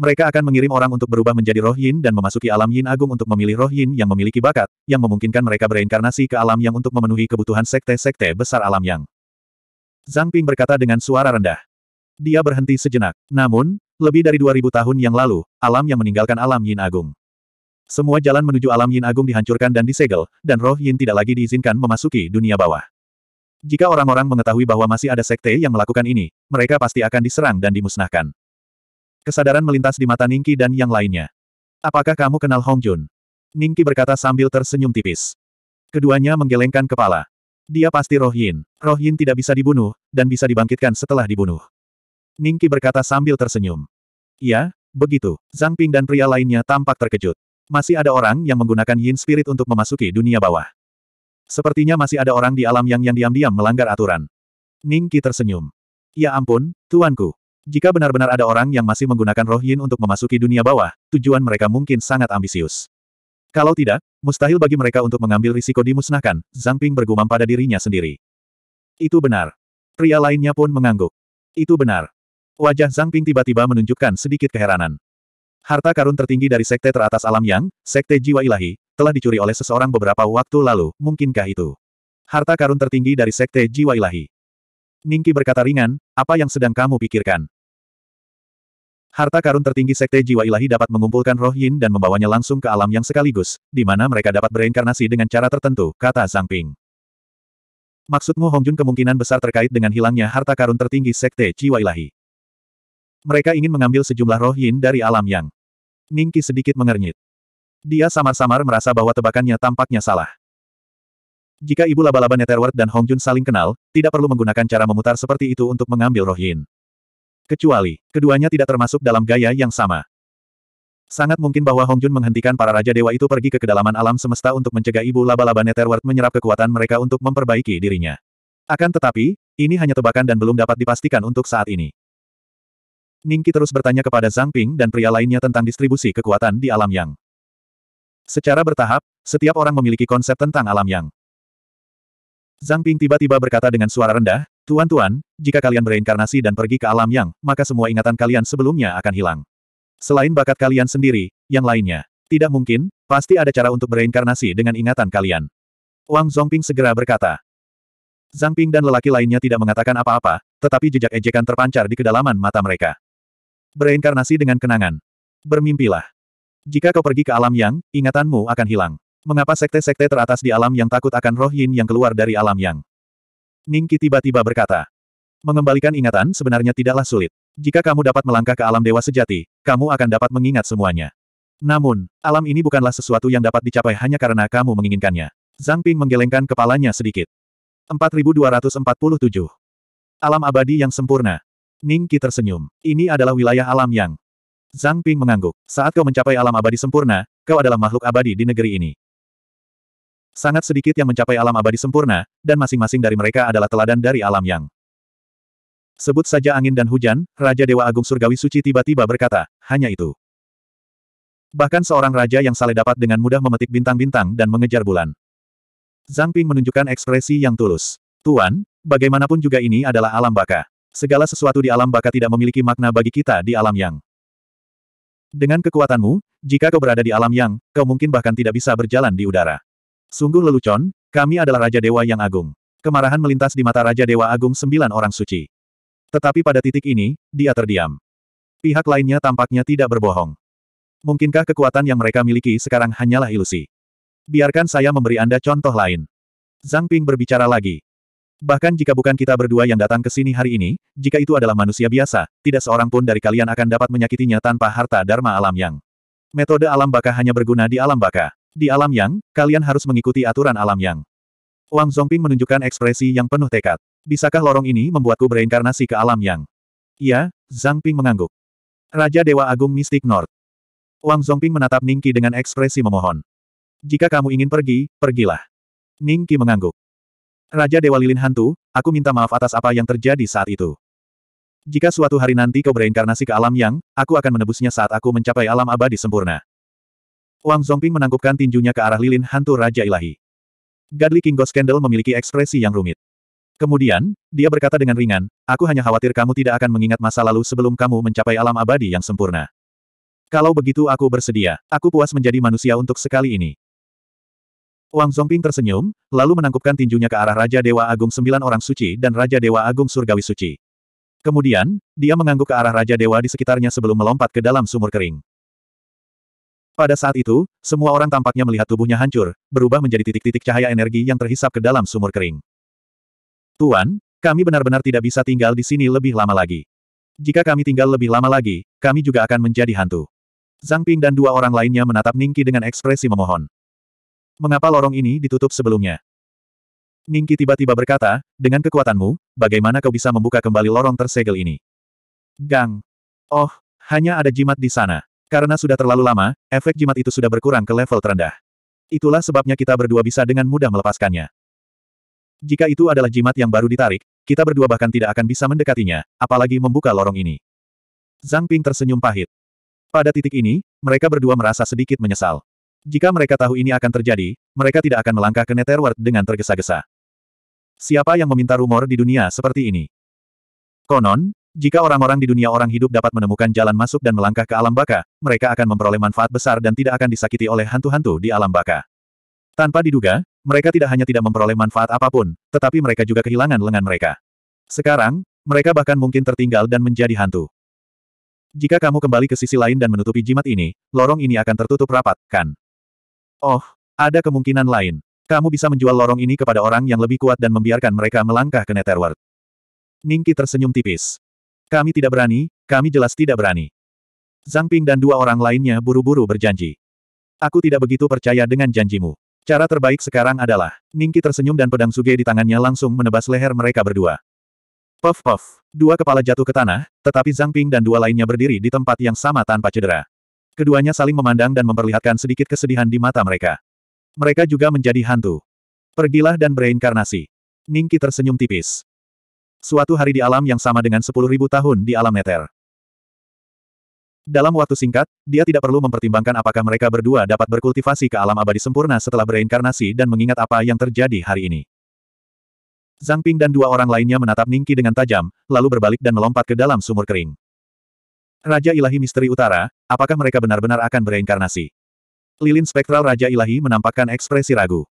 Mereka akan mengirim orang untuk berubah menjadi roh yin dan memasuki alam yin agung untuk memilih roh yin yang memiliki bakat, yang memungkinkan mereka bereinkarnasi ke alam yang untuk memenuhi kebutuhan sekte-sekte besar alam yang. Zhang Ping berkata dengan suara rendah. Dia berhenti sejenak. Namun, lebih dari 2000 tahun yang lalu, alam yang meninggalkan alam yin agung. Semua jalan menuju alam yin agung dihancurkan dan disegel, dan roh yin tidak lagi diizinkan memasuki dunia bawah. Jika orang-orang mengetahui bahwa masih ada sekte yang melakukan ini, mereka pasti akan diserang dan dimusnahkan. Kesadaran melintas di mata Ningki dan yang lainnya. Apakah kamu kenal Hong Jun? Ningki berkata sambil tersenyum tipis. Keduanya menggelengkan kepala. Dia pasti Roh Yin. Roh Yin tidak bisa dibunuh, dan bisa dibangkitkan setelah dibunuh. Ningki berkata sambil tersenyum. Ya, begitu. Zhang Ping dan pria lainnya tampak terkejut. Masih ada orang yang menggunakan Yin Spirit untuk memasuki dunia bawah. Sepertinya masih ada orang di alam yang yang diam-diam melanggar aturan. Ningki tersenyum. Ya ampun, tuanku. Jika benar-benar ada orang yang masih menggunakan roh yin untuk memasuki dunia bawah, tujuan mereka mungkin sangat ambisius. Kalau tidak, mustahil bagi mereka untuk mengambil risiko dimusnahkan, Zhang Ping bergumam pada dirinya sendiri. Itu benar. Pria lainnya pun mengangguk. Itu benar. Wajah Zhang Ping tiba-tiba menunjukkan sedikit keheranan. Harta karun tertinggi dari sekte teratas alam yang, sekte jiwa ilahi, telah dicuri oleh seseorang beberapa waktu lalu, mungkinkah itu? Harta karun tertinggi dari sekte jiwa ilahi. Ningki berkata ringan, apa yang sedang kamu pikirkan? Harta karun tertinggi Sekte Jiwa Ilahi dapat mengumpulkan roh yin dan membawanya langsung ke alam yang sekaligus, di mana mereka dapat bereinkarnasi dengan cara tertentu, kata Zhang Ping. Maksudmu Hongjun kemungkinan besar terkait dengan hilangnya harta karun tertinggi Sekte Jiwa Ilahi. Mereka ingin mengambil sejumlah roh yin dari alam yang. Ningki sedikit mengernyit. Dia samar-samar merasa bahwa tebakannya tampaknya salah. Jika ibu laba-laba Netherworld dan Hongjun saling kenal, tidak perlu menggunakan cara memutar seperti itu untuk mengambil roh yin. Kecuali, keduanya tidak termasuk dalam gaya yang sama. Sangat mungkin bahwa Hong Jun menghentikan para Raja Dewa itu pergi ke kedalaman alam semesta untuk mencegah ibu laba-laba Netherworld menyerap kekuatan mereka untuk memperbaiki dirinya. Akan tetapi, ini hanya tebakan dan belum dapat dipastikan untuk saat ini. Ningki terus bertanya kepada Zhang Ping dan pria lainnya tentang distribusi kekuatan di alam yang. Secara bertahap, setiap orang memiliki konsep tentang alam yang. Zhang Ping tiba-tiba berkata dengan suara rendah, Tuan-tuan, jika kalian bereinkarnasi dan pergi ke alam yang, maka semua ingatan kalian sebelumnya akan hilang. Selain bakat kalian sendiri, yang lainnya. Tidak mungkin, pasti ada cara untuk bereinkarnasi dengan ingatan kalian. Wang Zongping segera berkata. Zhang Ping dan lelaki lainnya tidak mengatakan apa-apa, tetapi jejak ejekan terpancar di kedalaman mata mereka. Bereinkarnasi dengan kenangan. Bermimpilah. Jika kau pergi ke alam yang, ingatanmu akan hilang. Mengapa sekte-sekte teratas di alam yang takut akan roh yin yang keluar dari alam yang? Ningki tiba-tiba berkata. Mengembalikan ingatan sebenarnya tidaklah sulit. Jika kamu dapat melangkah ke alam dewa sejati, kamu akan dapat mengingat semuanya. Namun, alam ini bukanlah sesuatu yang dapat dicapai hanya karena kamu menginginkannya. Zhang Ping menggelengkan kepalanya sedikit. 4247. Alam abadi yang sempurna. Ning Qi tersenyum. Ini adalah wilayah alam yang... Zhang Ping mengangguk. Saat kau mencapai alam abadi sempurna, kau adalah makhluk abadi di negeri ini. Sangat sedikit yang mencapai alam abadi sempurna, dan masing-masing dari mereka adalah teladan dari alam yang. Sebut saja angin dan hujan, Raja Dewa Agung Surgawi Suci tiba-tiba berkata, hanya itu. Bahkan seorang raja yang saleh dapat dengan mudah memetik bintang-bintang dan mengejar bulan. Zhang Ping menunjukkan ekspresi yang tulus. Tuan, bagaimanapun juga ini adalah alam baka. Segala sesuatu di alam baka tidak memiliki makna bagi kita di alam yang. Dengan kekuatanmu, jika kau berada di alam yang, kau mungkin bahkan tidak bisa berjalan di udara. Sungguh lelucon, kami adalah Raja Dewa yang Agung. Kemarahan melintas di mata Raja Dewa Agung sembilan orang suci. Tetapi pada titik ini, dia terdiam. Pihak lainnya tampaknya tidak berbohong. Mungkinkah kekuatan yang mereka miliki sekarang hanyalah ilusi? Biarkan saya memberi Anda contoh lain. Zhang Ping berbicara lagi. Bahkan jika bukan kita berdua yang datang ke sini hari ini, jika itu adalah manusia biasa, tidak seorang pun dari kalian akan dapat menyakitinya tanpa harta dharma alam yang. Metode alam baka hanya berguna di alam baka. Di alam yang, kalian harus mengikuti aturan alam yang. Wang Zongping menunjukkan ekspresi yang penuh tekad. Bisakah lorong ini membuatku bereinkarnasi ke alam yang? Iya, Zhang Ping mengangguk. Raja Dewa Agung Mistik North. Wang Zongping menatap Ningqi dengan ekspresi memohon. Jika kamu ingin pergi, pergilah. Ningqi mengangguk. Raja Dewa Lilin Hantu, aku minta maaf atas apa yang terjadi saat itu. Jika suatu hari nanti kau bereinkarnasi ke alam yang, aku akan menebusnya saat aku mencapai alam abadi sempurna. Wang Zongping menangkupkan tinjunya ke arah lilin hantu Raja Ilahi. Godly King Ghost Candle memiliki ekspresi yang rumit. Kemudian, dia berkata dengan ringan, aku hanya khawatir kamu tidak akan mengingat masa lalu sebelum kamu mencapai alam abadi yang sempurna. Kalau begitu aku bersedia, aku puas menjadi manusia untuk sekali ini. Wang Zongping tersenyum, lalu menangkupkan tinjunya ke arah Raja Dewa Agung Sembilan Orang Suci dan Raja Dewa Agung Surgawi Suci. Kemudian, dia mengangguk ke arah Raja Dewa di sekitarnya sebelum melompat ke dalam sumur kering. Pada saat itu, semua orang tampaknya melihat tubuhnya hancur, berubah menjadi titik-titik cahaya energi yang terhisap ke dalam sumur kering. Tuan, kami benar-benar tidak bisa tinggal di sini lebih lama lagi. Jika kami tinggal lebih lama lagi, kami juga akan menjadi hantu. Zhang Ping dan dua orang lainnya menatap Ningki dengan ekspresi memohon. Mengapa lorong ini ditutup sebelumnya? Ningki tiba-tiba berkata, dengan kekuatanmu, bagaimana kau bisa membuka kembali lorong tersegel ini? Gang. Oh, hanya ada jimat di sana. Karena sudah terlalu lama, efek jimat itu sudah berkurang ke level terendah. Itulah sebabnya kita berdua bisa dengan mudah melepaskannya. Jika itu adalah jimat yang baru ditarik, kita berdua bahkan tidak akan bisa mendekatinya, apalagi membuka lorong ini. Zhang Ping tersenyum pahit. Pada titik ini, mereka berdua merasa sedikit menyesal. Jika mereka tahu ini akan terjadi, mereka tidak akan melangkah ke Netherworld dengan tergesa-gesa. Siapa yang meminta rumor di dunia seperti ini? Konon, jika orang-orang di dunia orang hidup dapat menemukan jalan masuk dan melangkah ke alam baka, mereka akan memperoleh manfaat besar dan tidak akan disakiti oleh hantu-hantu di alam baka. Tanpa diduga, mereka tidak hanya tidak memperoleh manfaat apapun, tetapi mereka juga kehilangan lengan mereka. Sekarang, mereka bahkan mungkin tertinggal dan menjadi hantu. Jika kamu kembali ke sisi lain dan menutupi jimat ini, lorong ini akan tertutup rapat, kan? Oh, ada kemungkinan lain. Kamu bisa menjual lorong ini kepada orang yang lebih kuat dan membiarkan mereka melangkah ke Netherworld. Ningki tersenyum tipis. Kami tidak berani, kami jelas tidak berani. Zhang Ping dan dua orang lainnya buru-buru berjanji. Aku tidak begitu percaya dengan janjimu. Cara terbaik sekarang adalah, Ningki tersenyum dan pedang suge di tangannya langsung menebas leher mereka berdua. Puff puff, dua kepala jatuh ke tanah, tetapi Zhang Ping dan dua lainnya berdiri di tempat yang sama tanpa cedera. Keduanya saling memandang dan memperlihatkan sedikit kesedihan di mata mereka. Mereka juga menjadi hantu. Pergilah dan bereinkarnasi. Ningki tersenyum tipis. Suatu hari di alam yang sama dengan 10.000 tahun di alam neter. Dalam waktu singkat, dia tidak perlu mempertimbangkan apakah mereka berdua dapat berkultivasi ke alam abadi sempurna setelah bereinkarnasi dan mengingat apa yang terjadi hari ini. Zhang Ping dan dua orang lainnya menatap Ningki dengan tajam, lalu berbalik dan melompat ke dalam sumur kering. Raja Ilahi Misteri Utara, apakah mereka benar-benar akan bereinkarnasi? Lilin spektral Raja Ilahi menampakkan ekspresi ragu.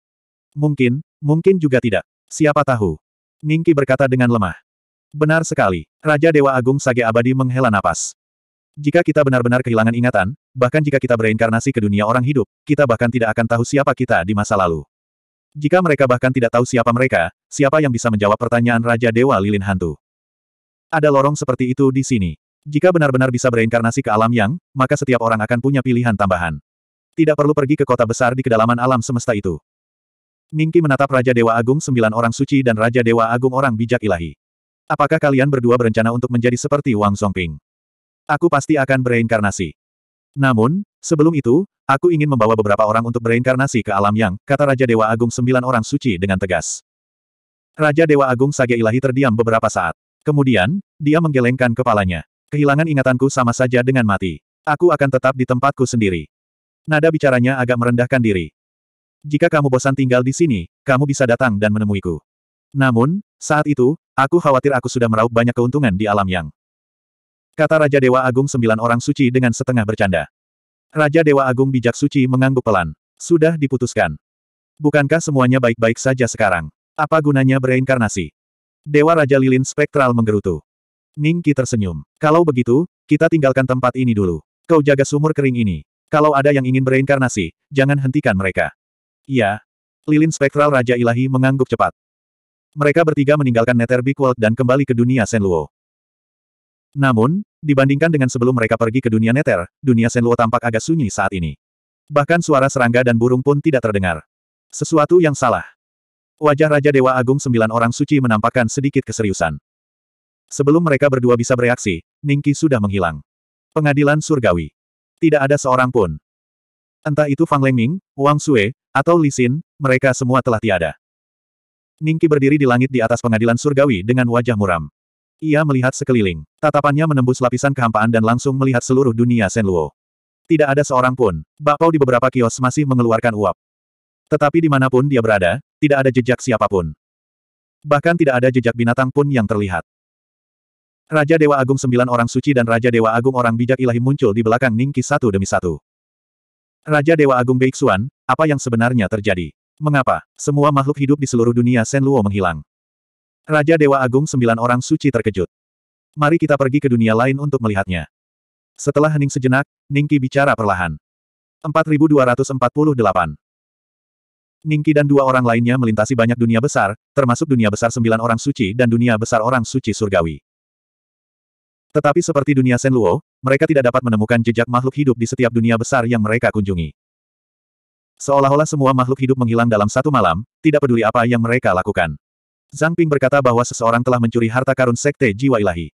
Mungkin, mungkin juga tidak. Siapa tahu. Ningki berkata dengan lemah. Benar sekali, Raja Dewa Agung Sage Abadi menghela napas. Jika kita benar-benar kehilangan ingatan, bahkan jika kita bereinkarnasi ke dunia orang hidup, kita bahkan tidak akan tahu siapa kita di masa lalu. Jika mereka bahkan tidak tahu siapa mereka, siapa yang bisa menjawab pertanyaan Raja Dewa Lilin Hantu? Ada lorong seperti itu di sini. Jika benar-benar bisa bereinkarnasi ke alam yang, maka setiap orang akan punya pilihan tambahan. Tidak perlu pergi ke kota besar di kedalaman alam semesta itu. Ningki menatap Raja Dewa Agung Sembilan Orang Suci dan Raja Dewa Agung Orang Bijak Ilahi. Apakah kalian berdua berencana untuk menjadi seperti Wang Songping? Aku pasti akan bereinkarnasi. Namun, sebelum itu, aku ingin membawa beberapa orang untuk bereinkarnasi ke alam yang, kata Raja Dewa Agung Sembilan Orang Suci dengan tegas. Raja Dewa Agung Sage Ilahi terdiam beberapa saat. Kemudian, dia menggelengkan kepalanya. Kehilangan ingatanku sama saja dengan mati. Aku akan tetap di tempatku sendiri. Nada bicaranya agak merendahkan diri. Jika kamu bosan tinggal di sini, kamu bisa datang dan menemuiku. Namun, saat itu, aku khawatir aku sudah meraup banyak keuntungan di alam yang. Kata Raja Dewa Agung sembilan orang suci dengan setengah bercanda. Raja Dewa Agung bijak suci mengangguk pelan. Sudah diputuskan. Bukankah semuanya baik-baik saja sekarang? Apa gunanya bereinkarnasi? Dewa Raja Lilin Spektral menggerutu. Ningki tersenyum. Kalau begitu, kita tinggalkan tempat ini dulu. Kau jaga sumur kering ini. Kalau ada yang ingin bereinkarnasi, jangan hentikan mereka. Iya. Lilin spektral Raja Ilahi mengangguk cepat. Mereka bertiga meninggalkan Nether Big World dan kembali ke dunia Senluo. Namun, dibandingkan dengan sebelum mereka pergi ke dunia Nether, dunia Senluo tampak agak sunyi saat ini. Bahkan suara serangga dan burung pun tidak terdengar. Sesuatu yang salah. Wajah Raja Dewa Agung sembilan orang suci menampakkan sedikit keseriusan. Sebelum mereka berdua bisa bereaksi, Ningki sudah menghilang. Pengadilan Surgawi. Tidak ada seorang pun. Entah itu Fang Lengming, Wang Sue, atau Li Xin, mereka semua telah tiada. Ningki berdiri di langit di atas pengadilan surgawi dengan wajah muram. Ia melihat sekeliling. Tatapannya menembus lapisan kehampaan dan langsung melihat seluruh dunia Senluo. Tidak ada seorang pun. Bakpao di beberapa kios masih mengeluarkan uap. Tetapi dimanapun dia berada, tidak ada jejak siapapun. Bahkan tidak ada jejak binatang pun yang terlihat. Raja Dewa Agung sembilan orang suci dan Raja Dewa Agung orang bijak ilahi muncul di belakang Ningki satu demi satu. Raja Dewa Agung Beixuan, apa yang sebenarnya terjadi? Mengapa semua makhluk hidup di seluruh dunia Senluo menghilang? Raja Dewa Agung sembilan orang suci terkejut. Mari kita pergi ke dunia lain untuk melihatnya. Setelah hening sejenak, Ningki bicara perlahan. 4248 Ningki dan dua orang lainnya melintasi banyak dunia besar, termasuk dunia besar sembilan orang suci dan dunia besar orang suci surgawi. Tetapi seperti dunia Senluo, mereka tidak dapat menemukan jejak makhluk hidup di setiap dunia besar yang mereka kunjungi. Seolah-olah semua makhluk hidup menghilang dalam satu malam, tidak peduli apa yang mereka lakukan. Zhang Ping berkata bahwa seseorang telah mencuri harta karun sekte jiwa ilahi.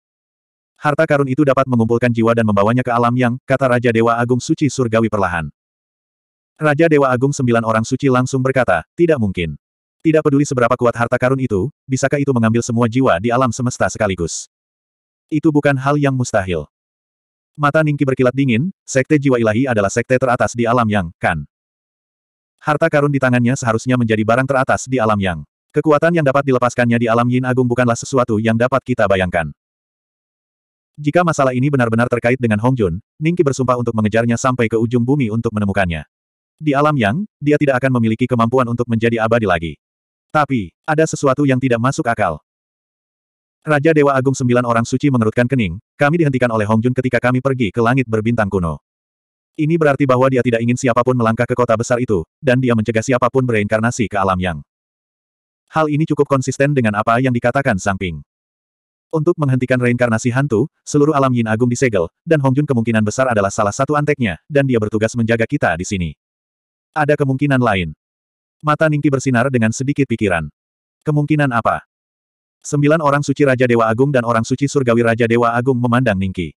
Harta karun itu dapat mengumpulkan jiwa dan membawanya ke alam yang, kata Raja Dewa Agung Suci Surgawi perlahan. Raja Dewa Agung sembilan orang suci langsung berkata, tidak mungkin. Tidak peduli seberapa kuat harta karun itu, bisakah itu mengambil semua jiwa di alam semesta sekaligus. Itu bukan hal yang mustahil. Mata Ningki berkilat dingin, sekte jiwa ilahi adalah sekte teratas di alam yang, kan? Harta karun di tangannya seharusnya menjadi barang teratas di alam yang. Kekuatan yang dapat dilepaskannya di alam yin agung bukanlah sesuatu yang dapat kita bayangkan. Jika masalah ini benar-benar terkait dengan Hong Jun, Ningki bersumpah untuk mengejarnya sampai ke ujung bumi untuk menemukannya. Di alam yang, dia tidak akan memiliki kemampuan untuk menjadi abadi lagi. Tapi, ada sesuatu yang tidak masuk akal. Raja Dewa Agung sembilan orang suci mengerutkan kening, kami dihentikan oleh Hong Jun ketika kami pergi ke langit berbintang kuno. Ini berarti bahwa dia tidak ingin siapapun melangkah ke kota besar itu, dan dia mencegah siapapun bereinkarnasi ke alam yang. Hal ini cukup konsisten dengan apa yang dikatakan Sang Ping. Untuk menghentikan reinkarnasi hantu, seluruh alam Yin Agung disegel, dan Hong Jun kemungkinan besar adalah salah satu anteknya, dan dia bertugas menjaga kita di sini. Ada kemungkinan lain. Mata Ningki bersinar dengan sedikit pikiran. Kemungkinan apa? Sembilan orang suci Raja Dewa Agung dan orang suci surgawi Raja Dewa Agung memandang Ningki.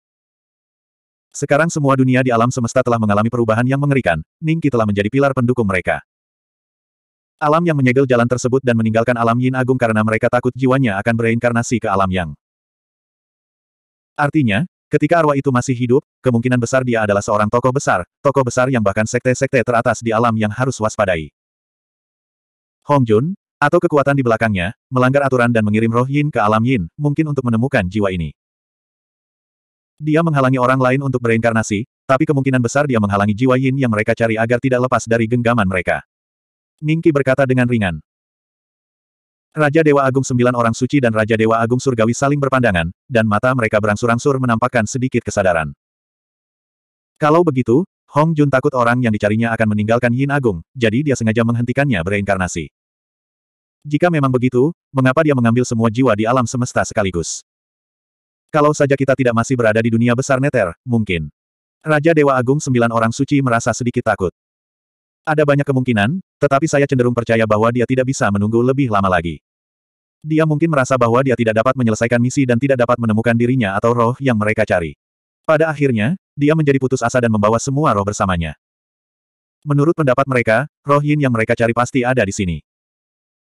Sekarang semua dunia di alam semesta telah mengalami perubahan yang mengerikan, Ningki telah menjadi pilar pendukung mereka. Alam yang menyegel jalan tersebut dan meninggalkan alam Yin Agung karena mereka takut jiwanya akan bereinkarnasi ke alam Yang. Artinya, ketika arwah itu masih hidup, kemungkinan besar dia adalah seorang tokoh besar, tokoh besar yang bahkan sekte-sekte teratas di alam yang harus waspadai. Hong Jun, atau kekuatan di belakangnya, melanggar aturan dan mengirim roh yin ke alam yin, mungkin untuk menemukan jiwa ini. Dia menghalangi orang lain untuk bereinkarnasi, tapi kemungkinan besar dia menghalangi jiwa yin yang mereka cari agar tidak lepas dari genggaman mereka. Ningki berkata dengan ringan. Raja Dewa Agung Sembilan Orang Suci dan Raja Dewa Agung Surgawi saling berpandangan, dan mata mereka berangsur-angsur menampakkan sedikit kesadaran. Kalau begitu, Hong Jun takut orang yang dicarinya akan meninggalkan Yin Agung, jadi dia sengaja menghentikannya bereinkarnasi. Jika memang begitu, mengapa dia mengambil semua jiwa di alam semesta sekaligus? Kalau saja kita tidak masih berada di dunia besar Neter, mungkin. Raja Dewa Agung sembilan orang suci merasa sedikit takut. Ada banyak kemungkinan, tetapi saya cenderung percaya bahwa dia tidak bisa menunggu lebih lama lagi. Dia mungkin merasa bahwa dia tidak dapat menyelesaikan misi dan tidak dapat menemukan dirinya atau roh yang mereka cari. Pada akhirnya, dia menjadi putus asa dan membawa semua roh bersamanya. Menurut pendapat mereka, roh yin yang mereka cari pasti ada di sini.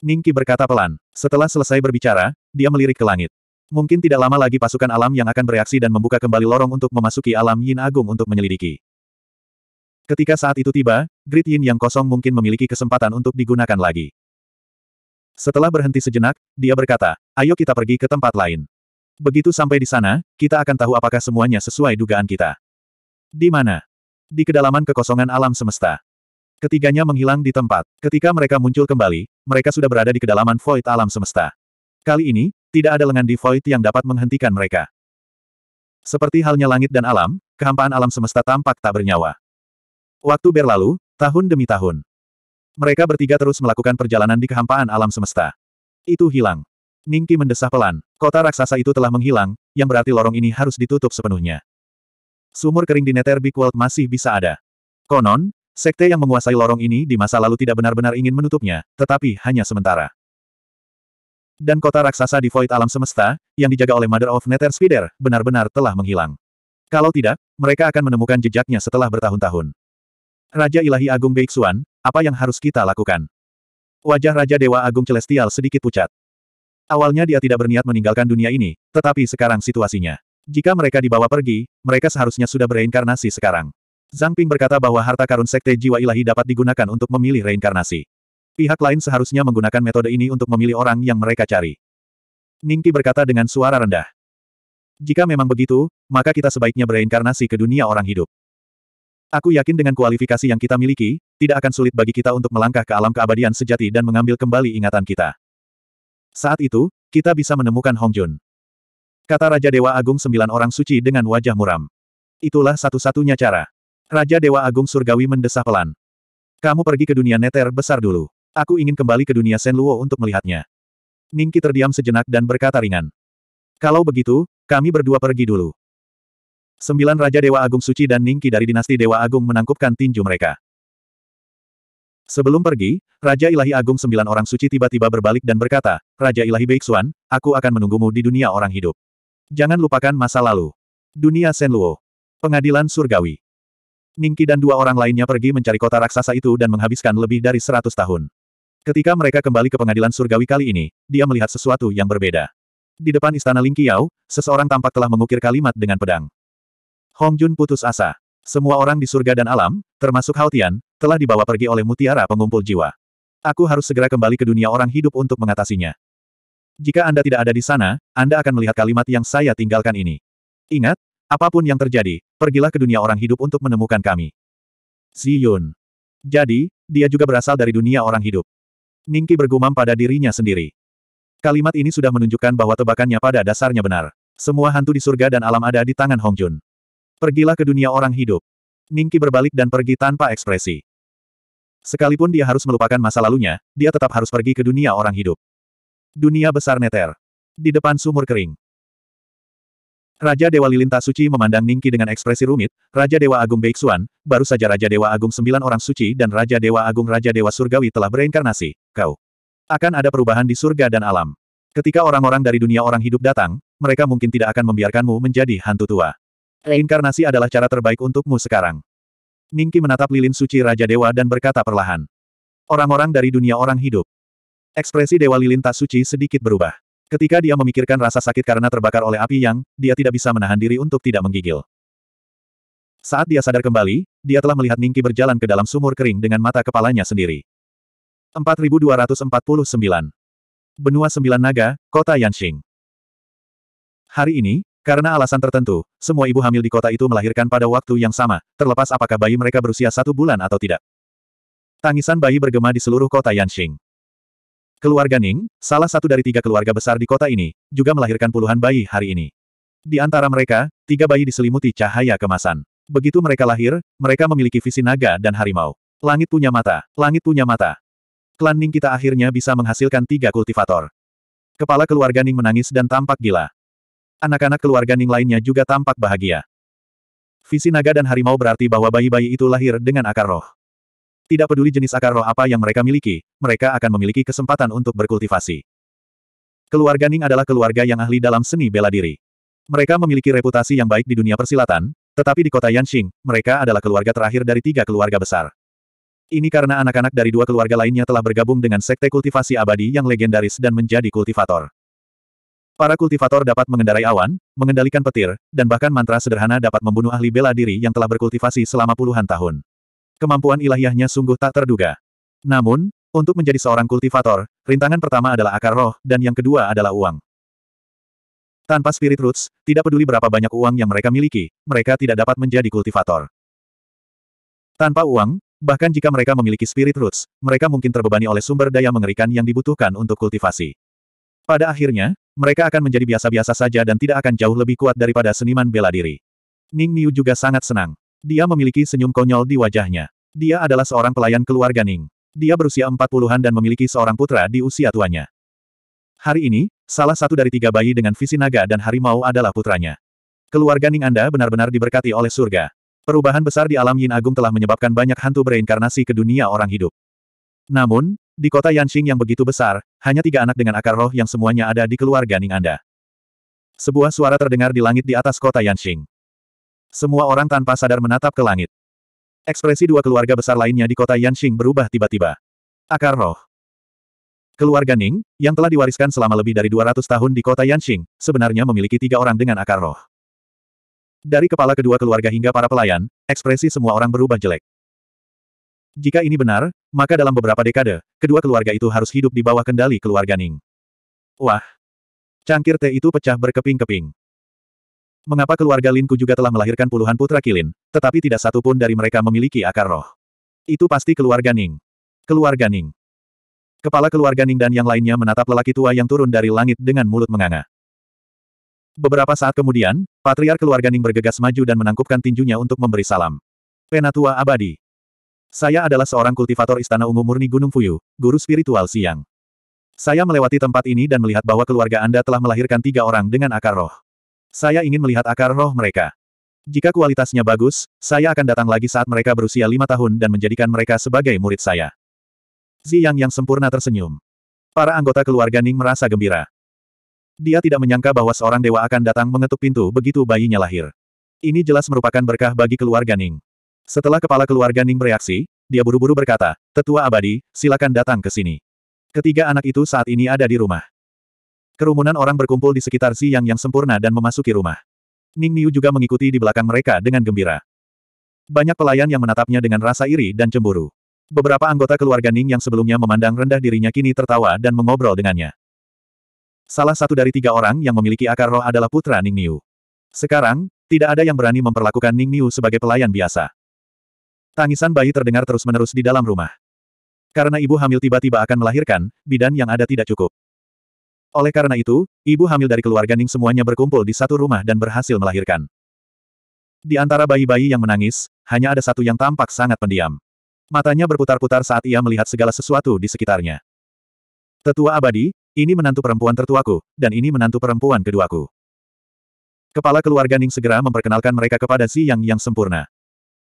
Ningki berkata pelan. Setelah selesai berbicara, dia melirik ke langit. Mungkin tidak lama lagi pasukan alam yang akan bereaksi dan membuka kembali lorong untuk memasuki alam Yin Agung untuk menyelidiki. Ketika saat itu tiba, grid Yin yang kosong mungkin memiliki kesempatan untuk digunakan lagi. Setelah berhenti sejenak, dia berkata, ayo kita pergi ke tempat lain. Begitu sampai di sana, kita akan tahu apakah semuanya sesuai dugaan kita. Di mana? Di kedalaman kekosongan alam semesta. Ketiganya menghilang di tempat. Ketika mereka muncul kembali, mereka sudah berada di kedalaman void alam semesta. Kali ini, tidak ada lengan di void yang dapat menghentikan mereka. Seperti halnya langit dan alam, kehampaan alam semesta tampak tak bernyawa. Waktu berlalu, tahun demi tahun. Mereka bertiga terus melakukan perjalanan di kehampaan alam semesta. Itu hilang. Ningki mendesah pelan. Kota raksasa itu telah menghilang, yang berarti lorong ini harus ditutup sepenuhnya. Sumur kering di Nether World masih bisa ada. Konon, Sekte yang menguasai lorong ini di masa lalu tidak benar-benar ingin menutupnya, tetapi hanya sementara. Dan kota raksasa di void alam semesta, yang dijaga oleh Mother of Nether Spider, benar-benar telah menghilang. Kalau tidak, mereka akan menemukan jejaknya setelah bertahun-tahun. Raja Ilahi Agung Beiksuan, apa yang harus kita lakukan? Wajah Raja Dewa Agung Celestial sedikit pucat. Awalnya dia tidak berniat meninggalkan dunia ini, tetapi sekarang situasinya. Jika mereka dibawa pergi, mereka seharusnya sudah bereinkarnasi sekarang. Zhang Ping berkata bahwa harta karun sekte jiwa ilahi dapat digunakan untuk memilih reinkarnasi. Pihak lain seharusnya menggunakan metode ini untuk memilih orang yang mereka cari. Ningki berkata dengan suara rendah. Jika memang begitu, maka kita sebaiknya bereinkarnasi ke dunia orang hidup. Aku yakin dengan kualifikasi yang kita miliki, tidak akan sulit bagi kita untuk melangkah ke alam keabadian sejati dan mengambil kembali ingatan kita. Saat itu, kita bisa menemukan Hong Jun. Kata Raja Dewa Agung sembilan orang suci dengan wajah muram. Itulah satu-satunya cara. Raja Dewa Agung Surgawi mendesah pelan. Kamu pergi ke dunia neter besar dulu. Aku ingin kembali ke dunia Senluo untuk melihatnya. Ningki terdiam sejenak dan berkata ringan. Kalau begitu, kami berdua pergi dulu. Sembilan Raja Dewa Agung Suci dan Ningki dari dinasti Dewa Agung menangkupkan tinju mereka. Sebelum pergi, Raja Ilahi Agung sembilan orang suci tiba-tiba berbalik dan berkata, Raja Ilahi Beiksuan, aku akan menunggumu di dunia orang hidup. Jangan lupakan masa lalu. Dunia Senluo. Pengadilan Surgawi. Ningki dan dua orang lainnya pergi mencari kota raksasa itu dan menghabiskan lebih dari seratus tahun. Ketika mereka kembali ke pengadilan surgawi kali ini, dia melihat sesuatu yang berbeda. Di depan istana Lingqiao, seseorang tampak telah mengukir kalimat dengan pedang. Hong Jun putus asa. Semua orang di surga dan alam, termasuk Hao Tian, telah dibawa pergi oleh mutiara pengumpul jiwa. Aku harus segera kembali ke dunia orang hidup untuk mengatasinya. Jika Anda tidak ada di sana, Anda akan melihat kalimat yang saya tinggalkan ini. Ingat, Apapun yang terjadi, pergilah ke dunia orang hidup untuk menemukan kami. Ziyun. Jadi, dia juga berasal dari dunia orang hidup. Ningki bergumam pada dirinya sendiri. Kalimat ini sudah menunjukkan bahwa tebakannya pada dasarnya benar. Semua hantu di surga dan alam ada di tangan Hong Jun. Pergilah ke dunia orang hidup. Ningki berbalik dan pergi tanpa ekspresi. Sekalipun dia harus melupakan masa lalunya, dia tetap harus pergi ke dunia orang hidup. Dunia besar Neter. Di depan sumur kering, Raja Dewa Lilin Tak Suci memandang Ningki dengan ekspresi rumit, Raja Dewa Agung Beiksuan, baru saja Raja Dewa Agung Sembilan Orang Suci dan Raja Dewa Agung Raja Dewa Surgawi telah bereinkarnasi, kau. Akan ada perubahan di surga dan alam. Ketika orang-orang dari dunia orang hidup datang, mereka mungkin tidak akan membiarkanmu menjadi hantu tua. Reinkarnasi adalah cara terbaik untukmu sekarang. Ningki menatap lilin suci Raja Dewa dan berkata perlahan. Orang-orang dari dunia orang hidup. Ekspresi Dewa Lilin Tak Suci sedikit berubah. Ketika dia memikirkan rasa sakit karena terbakar oleh api yang, dia tidak bisa menahan diri untuk tidak menggigil. Saat dia sadar kembali, dia telah melihat Ningki berjalan ke dalam sumur kering dengan mata kepalanya sendiri. 4249. Benua Sembilan Naga, Kota Yanxing. Hari ini, karena alasan tertentu, semua ibu hamil di kota itu melahirkan pada waktu yang sama, terlepas apakah bayi mereka berusia satu bulan atau tidak. Tangisan bayi bergema di seluruh kota Yanxing. Keluarga Ning, salah satu dari tiga keluarga besar di kota ini, juga melahirkan puluhan bayi hari ini. Di antara mereka, tiga bayi diselimuti cahaya kemasan. Begitu mereka lahir, mereka memiliki visi naga dan harimau. Langit punya mata, langit punya mata. Klan Ning kita akhirnya bisa menghasilkan tiga kultivator. Kepala keluarga Ning menangis dan tampak gila. Anak-anak keluarga Ning lainnya juga tampak bahagia. Visi naga dan harimau berarti bahwa bayi-bayi itu lahir dengan akar roh. Tidak peduli jenis akar roh apa yang mereka miliki, mereka akan memiliki kesempatan untuk berkultivasi. Keluarga Ning adalah keluarga yang ahli dalam seni bela diri. Mereka memiliki reputasi yang baik di dunia persilatan, tetapi di kota Yanxing, mereka adalah keluarga terakhir dari tiga keluarga besar. Ini karena anak-anak dari dua keluarga lainnya telah bergabung dengan sekte kultivasi abadi yang legendaris dan menjadi kultivator. Para kultivator dapat mengendarai awan, mengendalikan petir, dan bahkan mantra sederhana dapat membunuh ahli bela diri yang telah berkultivasi selama puluhan tahun. Kemampuan ilahiyahnya sungguh tak terduga. Namun, untuk menjadi seorang kultivator, rintangan pertama adalah akar roh, dan yang kedua adalah uang. Tanpa spirit roots, tidak peduli berapa banyak uang yang mereka miliki, mereka tidak dapat menjadi kultivator. Tanpa uang, bahkan jika mereka memiliki spirit roots, mereka mungkin terbebani oleh sumber daya mengerikan yang dibutuhkan untuk kultivasi. Pada akhirnya, mereka akan menjadi biasa-biasa saja dan tidak akan jauh lebih kuat daripada seniman bela diri. Ning Niu juga sangat senang. Dia memiliki senyum konyol di wajahnya. Dia adalah seorang pelayan keluarga Ning. Dia berusia empat puluhan dan memiliki seorang putra di usia tuanya. Hari ini, salah satu dari tiga bayi dengan visi naga dan harimau adalah putranya. Keluarga Ning Anda benar-benar diberkati oleh surga. Perubahan besar di alam Yin Agung telah menyebabkan banyak hantu bereinkarnasi ke dunia orang hidup. Namun, di kota Yanxing yang begitu besar, hanya tiga anak dengan akar roh yang semuanya ada di keluarga Ning Anda. Sebuah suara terdengar di langit di atas kota Yanxing. Semua orang tanpa sadar menatap ke langit. Ekspresi dua keluarga besar lainnya di kota Yanxing berubah tiba-tiba. Akar roh. Keluarga Ning, yang telah diwariskan selama lebih dari 200 tahun di kota Yanxing, sebenarnya memiliki tiga orang dengan akar roh. Dari kepala kedua keluarga hingga para pelayan, ekspresi semua orang berubah jelek. Jika ini benar, maka dalam beberapa dekade, kedua keluarga itu harus hidup di bawah kendali keluarga Ning. Wah! Cangkir teh itu pecah berkeping-keping. Mengapa keluarga Linku juga telah melahirkan puluhan putra Kilin, tetapi tidak satu pun dari mereka memiliki akar roh? Itu pasti keluarga Ning. Keluarga Ning. Kepala keluarga Ning dan yang lainnya menatap lelaki tua yang turun dari langit dengan mulut menganga. Beberapa saat kemudian, patriar keluarga Ning bergegas maju dan menangkupkan tinjunya untuk memberi salam. Penatua abadi. Saya adalah seorang kultivator istana ungu murni Gunung Fuyu, guru spiritual siang. Saya melewati tempat ini dan melihat bahwa keluarga Anda telah melahirkan tiga orang dengan akar roh. Saya ingin melihat akar roh mereka. Jika kualitasnya bagus, saya akan datang lagi saat mereka berusia lima tahun dan menjadikan mereka sebagai murid saya. Ziyang yang sempurna tersenyum. Para anggota keluarga Ning merasa gembira. Dia tidak menyangka bahwa seorang dewa akan datang mengetuk pintu begitu bayinya lahir. Ini jelas merupakan berkah bagi keluarga Ning. Setelah kepala keluarga Ning bereaksi, dia buru-buru berkata, Tetua abadi, silakan datang ke sini. Ketiga anak itu saat ini ada di rumah. Kerumunan orang berkumpul di sekitar Si Yang yang sempurna dan memasuki rumah. Ning Niu juga mengikuti di belakang mereka dengan gembira. Banyak pelayan yang menatapnya dengan rasa iri dan cemburu. Beberapa anggota keluarga Ning yang sebelumnya memandang rendah dirinya kini tertawa dan mengobrol dengannya. Salah satu dari tiga orang yang memiliki akar roh adalah putra Ning Niu. Sekarang, tidak ada yang berani memperlakukan Ning Niu sebagai pelayan biasa. Tangisan bayi terdengar terus-menerus di dalam rumah. Karena ibu hamil tiba-tiba akan melahirkan, bidan yang ada tidak cukup. Oleh karena itu, ibu hamil dari keluarga Ning semuanya berkumpul di satu rumah dan berhasil melahirkan. Di antara bayi-bayi yang menangis, hanya ada satu yang tampak sangat pendiam. Matanya berputar-putar saat ia melihat segala sesuatu di sekitarnya. Tetua abadi, ini menantu perempuan tertuaku, dan ini menantu perempuan keduaku. Kepala keluarga Ning segera memperkenalkan mereka kepada Zi Yang yang sempurna.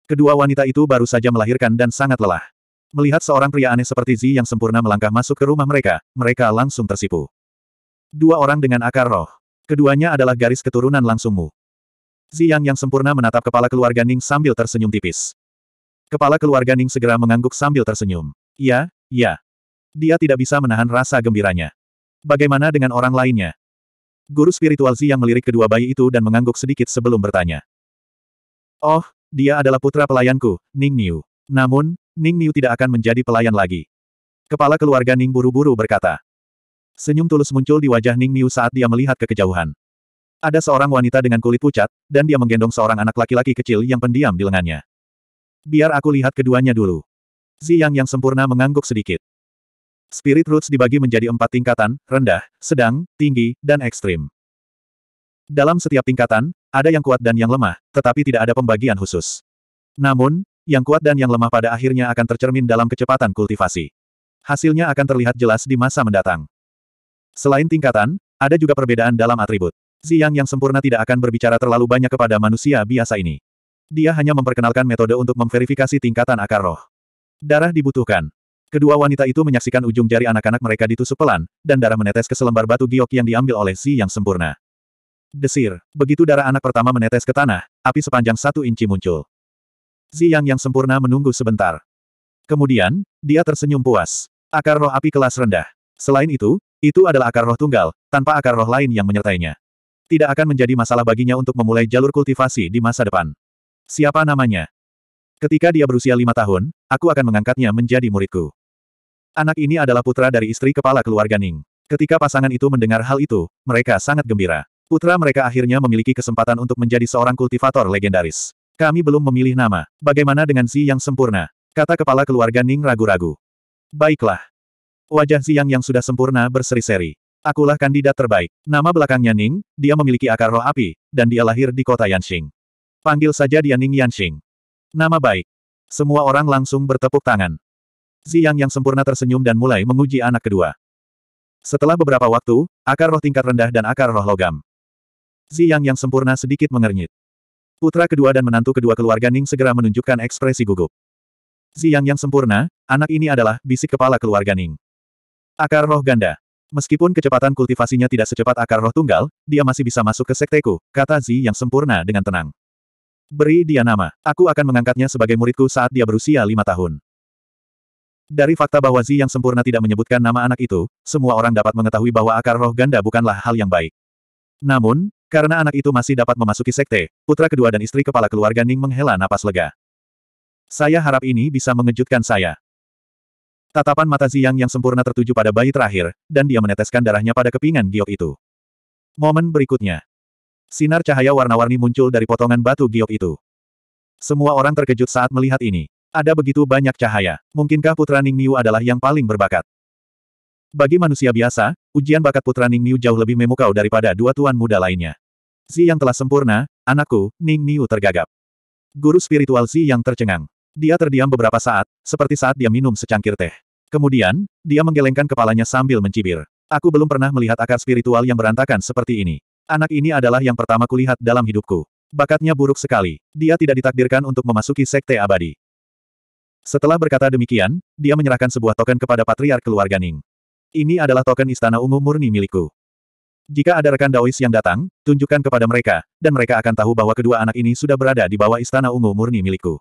Kedua wanita itu baru saja melahirkan dan sangat lelah. Melihat seorang pria aneh seperti Zi yang sempurna melangkah masuk ke rumah mereka, mereka langsung tersipu. Dua orang dengan akar roh. Keduanya adalah garis keturunan langsungmu. Ziyang yang sempurna menatap kepala keluarga Ning sambil tersenyum tipis. Kepala keluarga Ning segera mengangguk sambil tersenyum. Ya, ya. Dia tidak bisa menahan rasa gembiranya. Bagaimana dengan orang lainnya? Guru spiritual Ziyang melirik kedua bayi itu dan mengangguk sedikit sebelum bertanya. Oh, dia adalah putra pelayanku, Ning Niu. Namun, Ning Niu tidak akan menjadi pelayan lagi. Kepala keluarga Ning buru-buru berkata. Senyum tulus muncul di wajah Ning Miu saat dia melihat ke kejauhan. Ada seorang wanita dengan kulit pucat, dan dia menggendong seorang anak laki-laki kecil yang pendiam di lengannya. Biar aku lihat keduanya dulu. Ziyang yang sempurna mengangguk sedikit. Spirit Roots dibagi menjadi empat tingkatan, rendah, sedang, tinggi, dan ekstrim. Dalam setiap tingkatan, ada yang kuat dan yang lemah, tetapi tidak ada pembagian khusus. Namun, yang kuat dan yang lemah pada akhirnya akan tercermin dalam kecepatan kultivasi. Hasilnya akan terlihat jelas di masa mendatang. Selain tingkatan, ada juga perbedaan dalam atribut. Ziyang yang sempurna tidak akan berbicara terlalu banyak kepada manusia biasa ini. Dia hanya memperkenalkan metode untuk memverifikasi tingkatan akar roh. Darah dibutuhkan. Kedua wanita itu menyaksikan ujung jari anak-anak mereka ditusuk pelan, dan darah menetes ke selembar batu giok yang diambil oleh Zi yang sempurna. Desir, begitu darah anak pertama menetes ke tanah, api sepanjang satu inci muncul. Zi yang yang sempurna menunggu sebentar. Kemudian, dia tersenyum puas. Akar roh api kelas rendah. Selain itu, itu adalah akar roh tunggal, tanpa akar roh lain yang menyertainya. Tidak akan menjadi masalah baginya untuk memulai jalur kultivasi di masa depan. Siapa namanya? Ketika dia berusia lima tahun, aku akan mengangkatnya menjadi muridku. Anak ini adalah putra dari istri kepala keluarga Ning. Ketika pasangan itu mendengar hal itu, mereka sangat gembira. Putra mereka akhirnya memiliki kesempatan untuk menjadi seorang kultivator legendaris. Kami belum memilih nama. Bagaimana dengan si yang sempurna? Kata kepala keluarga Ning ragu-ragu. Baiklah. Wajah Ziyang yang sudah sempurna berseri-seri. Akulah kandidat terbaik. Nama belakangnya Ning, dia memiliki akar roh api, dan dia lahir di kota Yanxing. Panggil saja dia Ning Yanxing. Nama baik. Semua orang langsung bertepuk tangan. Ziyang yang sempurna tersenyum dan mulai menguji anak kedua. Setelah beberapa waktu, akar roh tingkat rendah dan akar roh logam. Ziyang yang sempurna sedikit mengernyit. Putra kedua dan menantu kedua keluarga Ning segera menunjukkan ekspresi gugup. Ziyang yang sempurna, anak ini adalah bisik kepala keluarga Ning. Akar roh ganda. Meskipun kecepatan kultivasinya tidak secepat akar roh tunggal, dia masih bisa masuk ke sekteku, kata Zi yang sempurna dengan tenang. Beri dia nama, aku akan mengangkatnya sebagai muridku saat dia berusia lima tahun. Dari fakta bahwa Zi yang sempurna tidak menyebutkan nama anak itu, semua orang dapat mengetahui bahwa akar roh ganda bukanlah hal yang baik. Namun, karena anak itu masih dapat memasuki sekte, putra kedua dan istri kepala keluarga Ning menghela napas lega. Saya harap ini bisa mengejutkan saya. Tatapan mata Ziyang yang sempurna tertuju pada bayi terakhir, dan dia meneteskan darahnya pada kepingan giok itu. Momen berikutnya. Sinar cahaya warna-warni muncul dari potongan batu giok itu. Semua orang terkejut saat melihat ini. Ada begitu banyak cahaya. Mungkinkah putra Ning Niu adalah yang paling berbakat? Bagi manusia biasa, ujian bakat putra Ning Niu jauh lebih memukau daripada dua tuan muda lainnya. Zi yang telah sempurna, anakku, Ning Niu tergagap. Guru spiritual Zi yang tercengang. Dia terdiam beberapa saat, seperti saat dia minum secangkir teh. Kemudian, dia menggelengkan kepalanya sambil mencibir. Aku belum pernah melihat akar spiritual yang berantakan seperti ini. Anak ini adalah yang pertama kulihat dalam hidupku. Bakatnya buruk sekali. Dia tidak ditakdirkan untuk memasuki sekte abadi. Setelah berkata demikian, dia menyerahkan sebuah token kepada patriark keluarga Ning. Ini adalah token istana ungu murni milikku. Jika ada rekan Daois yang datang, tunjukkan kepada mereka, dan mereka akan tahu bahwa kedua anak ini sudah berada di bawah istana ungu murni milikku.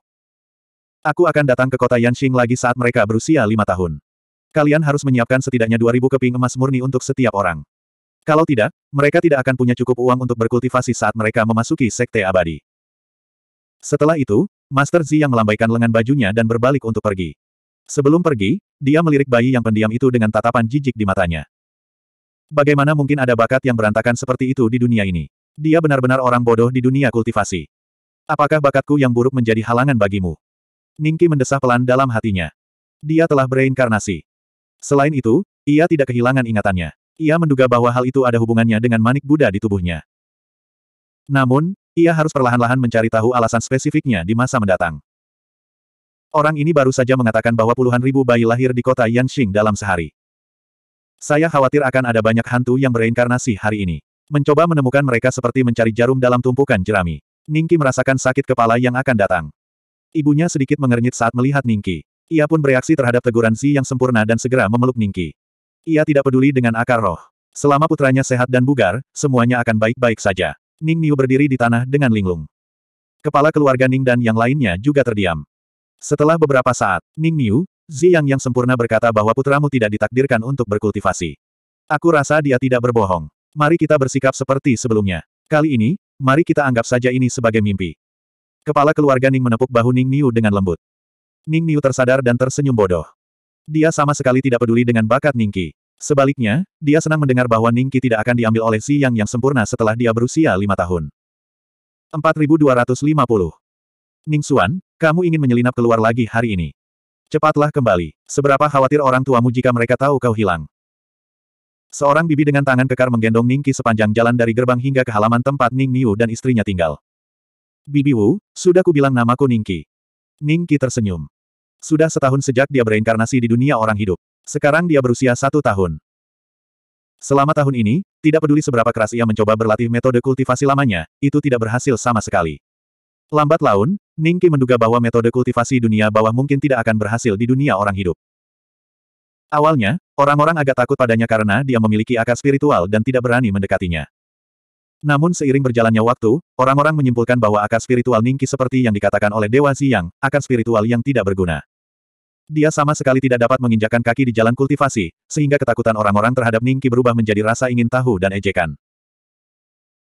Aku akan datang ke kota Yanxing lagi saat mereka berusia lima tahun. Kalian harus menyiapkan setidaknya 2000 keping emas murni untuk setiap orang. Kalau tidak, mereka tidak akan punya cukup uang untuk berkultivasi saat mereka memasuki sekte abadi. Setelah itu, Master Zi yang melambaikan lengan bajunya dan berbalik untuk pergi. Sebelum pergi, dia melirik bayi yang pendiam itu dengan tatapan jijik di matanya. Bagaimana mungkin ada bakat yang berantakan seperti itu di dunia ini? Dia benar-benar orang bodoh di dunia kultivasi. Apakah bakatku yang buruk menjadi halangan bagimu? Ningki mendesah pelan dalam hatinya. Dia telah bereinkarnasi. Selain itu, ia tidak kehilangan ingatannya. Ia menduga bahwa hal itu ada hubungannya dengan manik Buddha di tubuhnya. Namun, ia harus perlahan-lahan mencari tahu alasan spesifiknya di masa mendatang. Orang ini baru saja mengatakan bahwa puluhan ribu bayi lahir di kota Yanxing dalam sehari. Saya khawatir akan ada banyak hantu yang bereinkarnasi hari ini. Mencoba menemukan mereka seperti mencari jarum dalam tumpukan jerami. Ningki merasakan sakit kepala yang akan datang. Ibunya sedikit mengernyit saat melihat Ningki. Ia pun bereaksi terhadap teguran Zi yang sempurna dan segera memeluk Ningki. Ia tidak peduli dengan akar roh. Selama putranya sehat dan bugar, semuanya akan baik-baik saja. Ning Niu berdiri di tanah dengan linglung. Kepala keluarga Ning dan yang lainnya juga terdiam. Setelah beberapa saat, Ning Niu, Zi Yang yang sempurna berkata bahwa putramu tidak ditakdirkan untuk berkultivasi. Aku rasa dia tidak berbohong. Mari kita bersikap seperti sebelumnya. Kali ini, mari kita anggap saja ini sebagai mimpi. Kepala keluarga Ning menepuk bahu Ning Niu dengan lembut. Ning Niu tersadar dan tersenyum bodoh. Dia sama sekali tidak peduli dengan bakat Ning Ningki. Sebaliknya, dia senang mendengar bahwa Ning Ningki tidak akan diambil oleh Si Yang yang sempurna setelah dia berusia lima tahun. 4250. Ning Xuan, kamu ingin menyelinap keluar lagi hari ini. Cepatlah kembali. Seberapa khawatir orang tuamu jika mereka tahu kau hilang. Seorang bibi dengan tangan kekar menggendong Ning Ningki sepanjang jalan dari gerbang hingga ke halaman tempat Ning Niu dan istrinya tinggal. Bibi Wu, sudah kubilang namaku Ningki. Ningki tersenyum. Sudah setahun sejak dia bereinkarnasi di dunia orang hidup. Sekarang dia berusia satu tahun. Selama tahun ini, tidak peduli seberapa keras ia mencoba berlatih metode kultivasi lamanya, itu tidak berhasil sama sekali. Lambat laun, Ningki menduga bahwa metode kultivasi dunia bawah mungkin tidak akan berhasil di dunia orang hidup. Awalnya, orang-orang agak takut padanya karena dia memiliki akar spiritual dan tidak berani mendekatinya. Namun seiring berjalannya waktu, orang-orang menyimpulkan bahwa akar spiritual Ningki seperti yang dikatakan oleh Dewa Ziyang, akar spiritual yang tidak berguna. Dia sama sekali tidak dapat menginjakan kaki di jalan kultivasi, sehingga ketakutan orang-orang terhadap Ningki berubah menjadi rasa ingin tahu dan ejekan.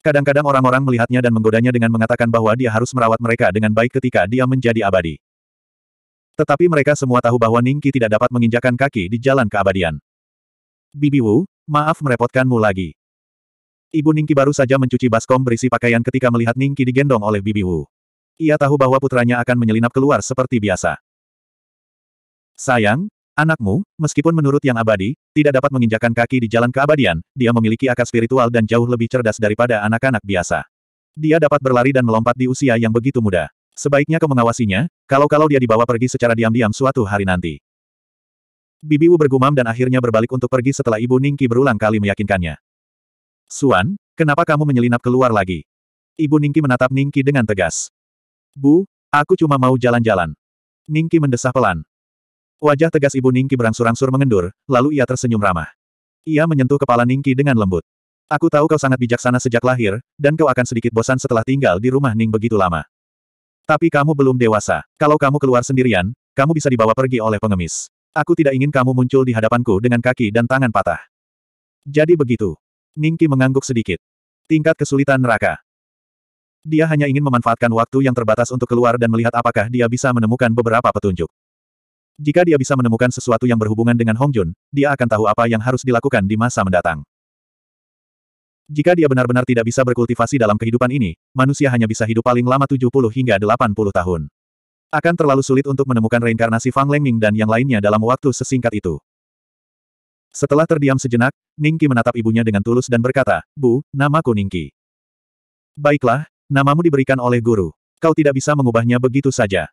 Kadang-kadang orang-orang melihatnya dan menggodanya dengan mengatakan bahwa dia harus merawat mereka dengan baik ketika dia menjadi abadi. Tetapi mereka semua tahu bahwa Ningki tidak dapat menginjakan kaki di jalan keabadian. Bibi Wu, maaf merepotkanmu lagi. Ibu Ningki baru saja mencuci baskom berisi pakaian ketika melihat Ningki digendong oleh Bibi Wu. Ia tahu bahwa putranya akan menyelinap keluar seperti biasa. Sayang, anakmu, meskipun menurut yang abadi, tidak dapat menginjakan kaki di jalan keabadian, dia memiliki akar spiritual dan jauh lebih cerdas daripada anak-anak biasa. Dia dapat berlari dan melompat di usia yang begitu muda. Sebaiknya kau mengawasinya, kalau-kalau dia dibawa pergi secara diam-diam suatu hari nanti. Bibi Wu bergumam dan akhirnya berbalik untuk pergi setelah ibu Ningki berulang kali meyakinkannya. Suan, kenapa kamu menyelinap keluar lagi? Ibu Ningki menatap Ningki dengan tegas. Bu, aku cuma mau jalan-jalan. Ningki mendesah pelan. Wajah tegas Ibu Ningki berangsur-angsur mengendur, lalu ia tersenyum ramah. Ia menyentuh kepala Ningki dengan lembut. Aku tahu kau sangat bijaksana sejak lahir, dan kau akan sedikit bosan setelah tinggal di rumah Ning begitu lama. Tapi kamu belum dewasa. Kalau kamu keluar sendirian, kamu bisa dibawa pergi oleh pengemis. Aku tidak ingin kamu muncul di hadapanku dengan kaki dan tangan patah. Jadi begitu. Ningki mengangguk sedikit. Tingkat kesulitan neraka. Dia hanya ingin memanfaatkan waktu yang terbatas untuk keluar dan melihat apakah dia bisa menemukan beberapa petunjuk. Jika dia bisa menemukan sesuatu yang berhubungan dengan Hong Jun, dia akan tahu apa yang harus dilakukan di masa mendatang. Jika dia benar-benar tidak bisa berkultivasi dalam kehidupan ini, manusia hanya bisa hidup paling lama 70 hingga 80 tahun. Akan terlalu sulit untuk menemukan reinkarnasi Fang Lengming dan yang lainnya dalam waktu sesingkat itu. Setelah terdiam sejenak, Ningki menatap ibunya dengan tulus dan berkata, Bu, namaku Ningki. Baiklah, namamu diberikan oleh guru. Kau tidak bisa mengubahnya begitu saja.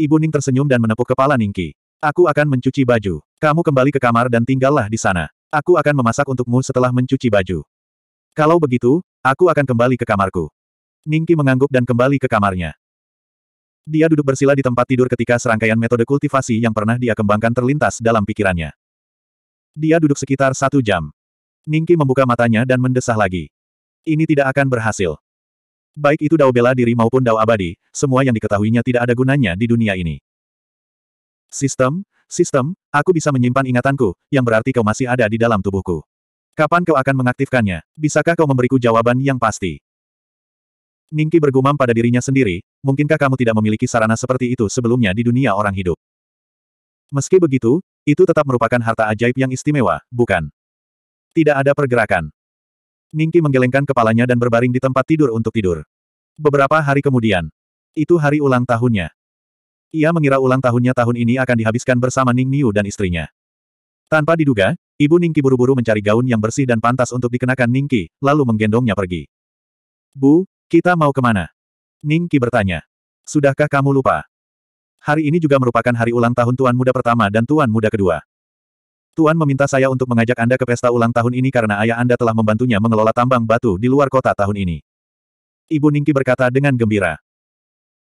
Ibu Ning tersenyum dan menepuk kepala Ningki. Aku akan mencuci baju. Kamu kembali ke kamar dan tinggallah di sana. Aku akan memasak untukmu setelah mencuci baju. Kalau begitu, aku akan kembali ke kamarku. Ningki mengangguk dan kembali ke kamarnya. Dia duduk bersila di tempat tidur ketika serangkaian metode kultivasi yang pernah dia kembangkan terlintas dalam pikirannya. Dia duduk sekitar satu jam. Ningki membuka matanya dan mendesah lagi. Ini tidak akan berhasil. Baik itu dao bela diri maupun dao abadi, semua yang diketahuinya tidak ada gunanya di dunia ini. Sistem, sistem, aku bisa menyimpan ingatanku, yang berarti kau masih ada di dalam tubuhku. Kapan kau akan mengaktifkannya? Bisakah kau memberiku jawaban yang pasti? Ningki bergumam pada dirinya sendiri, mungkinkah kamu tidak memiliki sarana seperti itu sebelumnya di dunia orang hidup? Meski begitu, itu tetap merupakan harta ajaib yang istimewa, bukan? Tidak ada pergerakan. Ningki menggelengkan kepalanya dan berbaring di tempat tidur untuk tidur. Beberapa hari kemudian. Itu hari ulang tahunnya. Ia mengira ulang tahunnya tahun ini akan dihabiskan bersama Ning Niu dan istrinya. Tanpa diduga, ibu Ningki buru-buru mencari gaun yang bersih dan pantas untuk dikenakan Ningki, lalu menggendongnya pergi. Bu, kita mau kemana? Ningki bertanya. Sudahkah kamu lupa? Hari ini juga merupakan hari ulang tahun Tuan Muda pertama dan Tuan Muda kedua. Tuan meminta saya untuk mengajak Anda ke pesta ulang tahun ini karena ayah Anda telah membantunya mengelola tambang batu di luar kota tahun ini. Ibu Ningki berkata dengan gembira.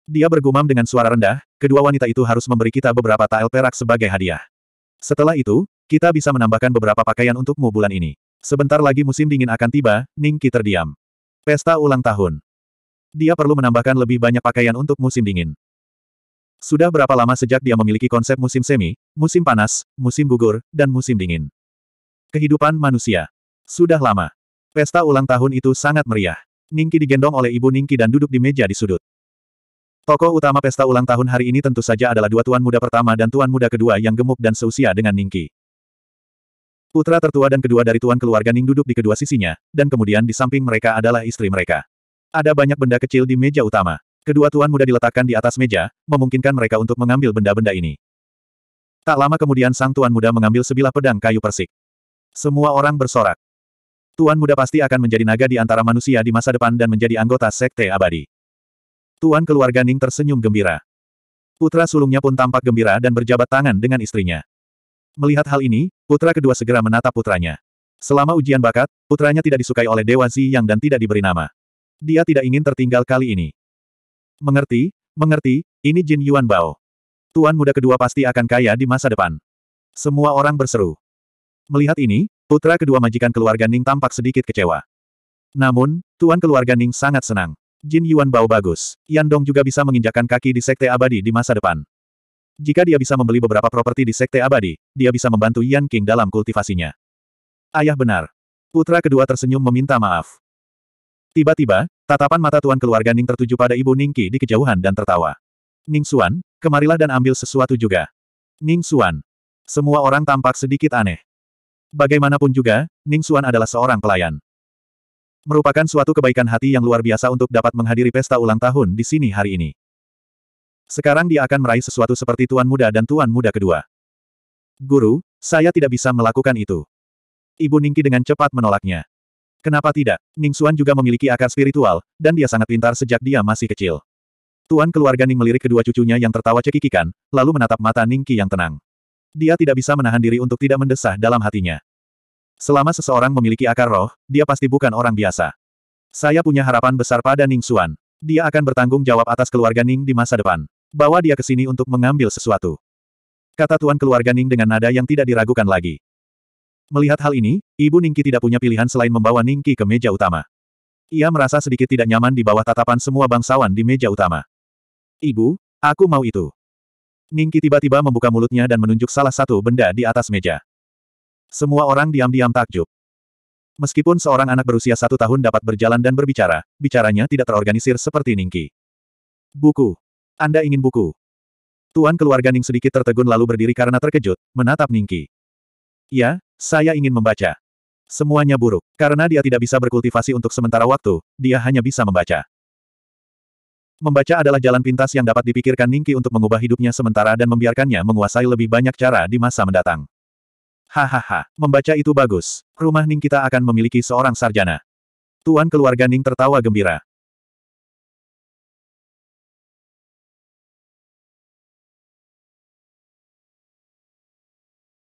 Dia bergumam dengan suara rendah, kedua wanita itu harus memberi kita beberapa tael perak sebagai hadiah. Setelah itu, kita bisa menambahkan beberapa pakaian untukmu bulan ini. Sebentar lagi musim dingin akan tiba, Ningki terdiam. Pesta ulang tahun. Dia perlu menambahkan lebih banyak pakaian untuk musim dingin. Sudah berapa lama sejak dia memiliki konsep musim semi, musim panas, musim gugur, dan musim dingin? Kehidupan manusia. Sudah lama. Pesta ulang tahun itu sangat meriah. Ningki digendong oleh ibu Ningki dan duduk di meja di sudut. Toko utama pesta ulang tahun hari ini tentu saja adalah dua tuan muda pertama dan tuan muda kedua yang gemuk dan seusia dengan Ningki. Putra tertua dan kedua dari tuan keluarga Ning duduk di kedua sisinya, dan kemudian di samping mereka adalah istri mereka. Ada banyak benda kecil di meja utama. Kedua tuan muda diletakkan di atas meja, memungkinkan mereka untuk mengambil benda-benda ini. Tak lama kemudian sang tuan muda mengambil sebilah pedang kayu persik. Semua orang bersorak. Tuan muda pasti akan menjadi naga di antara manusia di masa depan dan menjadi anggota sekte abadi. Tuan keluarga Ning tersenyum gembira. Putra sulungnya pun tampak gembira dan berjabat tangan dengan istrinya. Melihat hal ini, putra kedua segera menatap putranya. Selama ujian bakat, putranya tidak disukai oleh Dewa Ziyang dan tidak diberi nama. Dia tidak ingin tertinggal kali ini. Mengerti, mengerti, ini Jin Yuan Bao. Tuan muda kedua pasti akan kaya di masa depan. Semua orang berseru. Melihat ini, putra kedua majikan keluarga Ning tampak sedikit kecewa. Namun, tuan keluarga Ning sangat senang. Jin Yuan Bao bagus. Yan Dong juga bisa menginjakan kaki di Sekte Abadi di masa depan. Jika dia bisa membeli beberapa properti di Sekte Abadi, dia bisa membantu Yan King dalam kultivasinya. Ayah benar. Putra kedua tersenyum meminta maaf. Tiba-tiba, Tatapan mata tuan keluarga Ning tertuju pada ibu Ningqi di kejauhan dan tertawa. Ning Xuan, kemarilah dan ambil sesuatu juga. Ning Xuan. Semua orang tampak sedikit aneh. Bagaimanapun juga, Ning Xuan adalah seorang pelayan. Merupakan suatu kebaikan hati yang luar biasa untuk dapat menghadiri pesta ulang tahun di sini hari ini. Sekarang dia akan meraih sesuatu seperti tuan muda dan tuan muda kedua. Guru, saya tidak bisa melakukan itu. Ibu Ningki dengan cepat menolaknya. Kenapa tidak? Ning Xuan juga memiliki akar spiritual, dan dia sangat pintar sejak dia masih kecil. Tuan keluarga Ning melirik kedua cucunya yang tertawa cekikikan, lalu menatap mata Ning Qi yang tenang. Dia tidak bisa menahan diri untuk tidak mendesah dalam hatinya. Selama seseorang memiliki akar roh, dia pasti bukan orang biasa. Saya punya harapan besar pada Ning Xuan. Dia akan bertanggung jawab atas keluarga Ning di masa depan. Bawa dia ke sini untuk mengambil sesuatu. Kata tuan keluarga Ning dengan nada yang tidak diragukan lagi. Melihat hal ini, Ibu Ningki tidak punya pilihan selain membawa Ningki ke meja utama. Ia merasa sedikit tidak nyaman di bawah tatapan semua bangsawan di meja utama. Ibu, aku mau itu. Ningki tiba-tiba membuka mulutnya dan menunjuk salah satu benda di atas meja. Semua orang diam-diam takjub. Meskipun seorang anak berusia satu tahun dapat berjalan dan berbicara, bicaranya tidak terorganisir seperti Ningki. Buku. Anda ingin buku? Tuan keluarga Ning sedikit tertegun lalu berdiri karena terkejut, menatap Ningki. Ya, saya ingin membaca. Semuanya buruk. Karena dia tidak bisa berkultivasi untuk sementara waktu, dia hanya bisa membaca. Membaca adalah jalan pintas yang dapat dipikirkan Ningki untuk mengubah hidupnya sementara dan membiarkannya menguasai lebih banyak cara di masa mendatang. Hahaha, membaca itu bagus. Rumah Ning kita akan memiliki seorang sarjana. Tuan keluarga Ning tertawa gembira.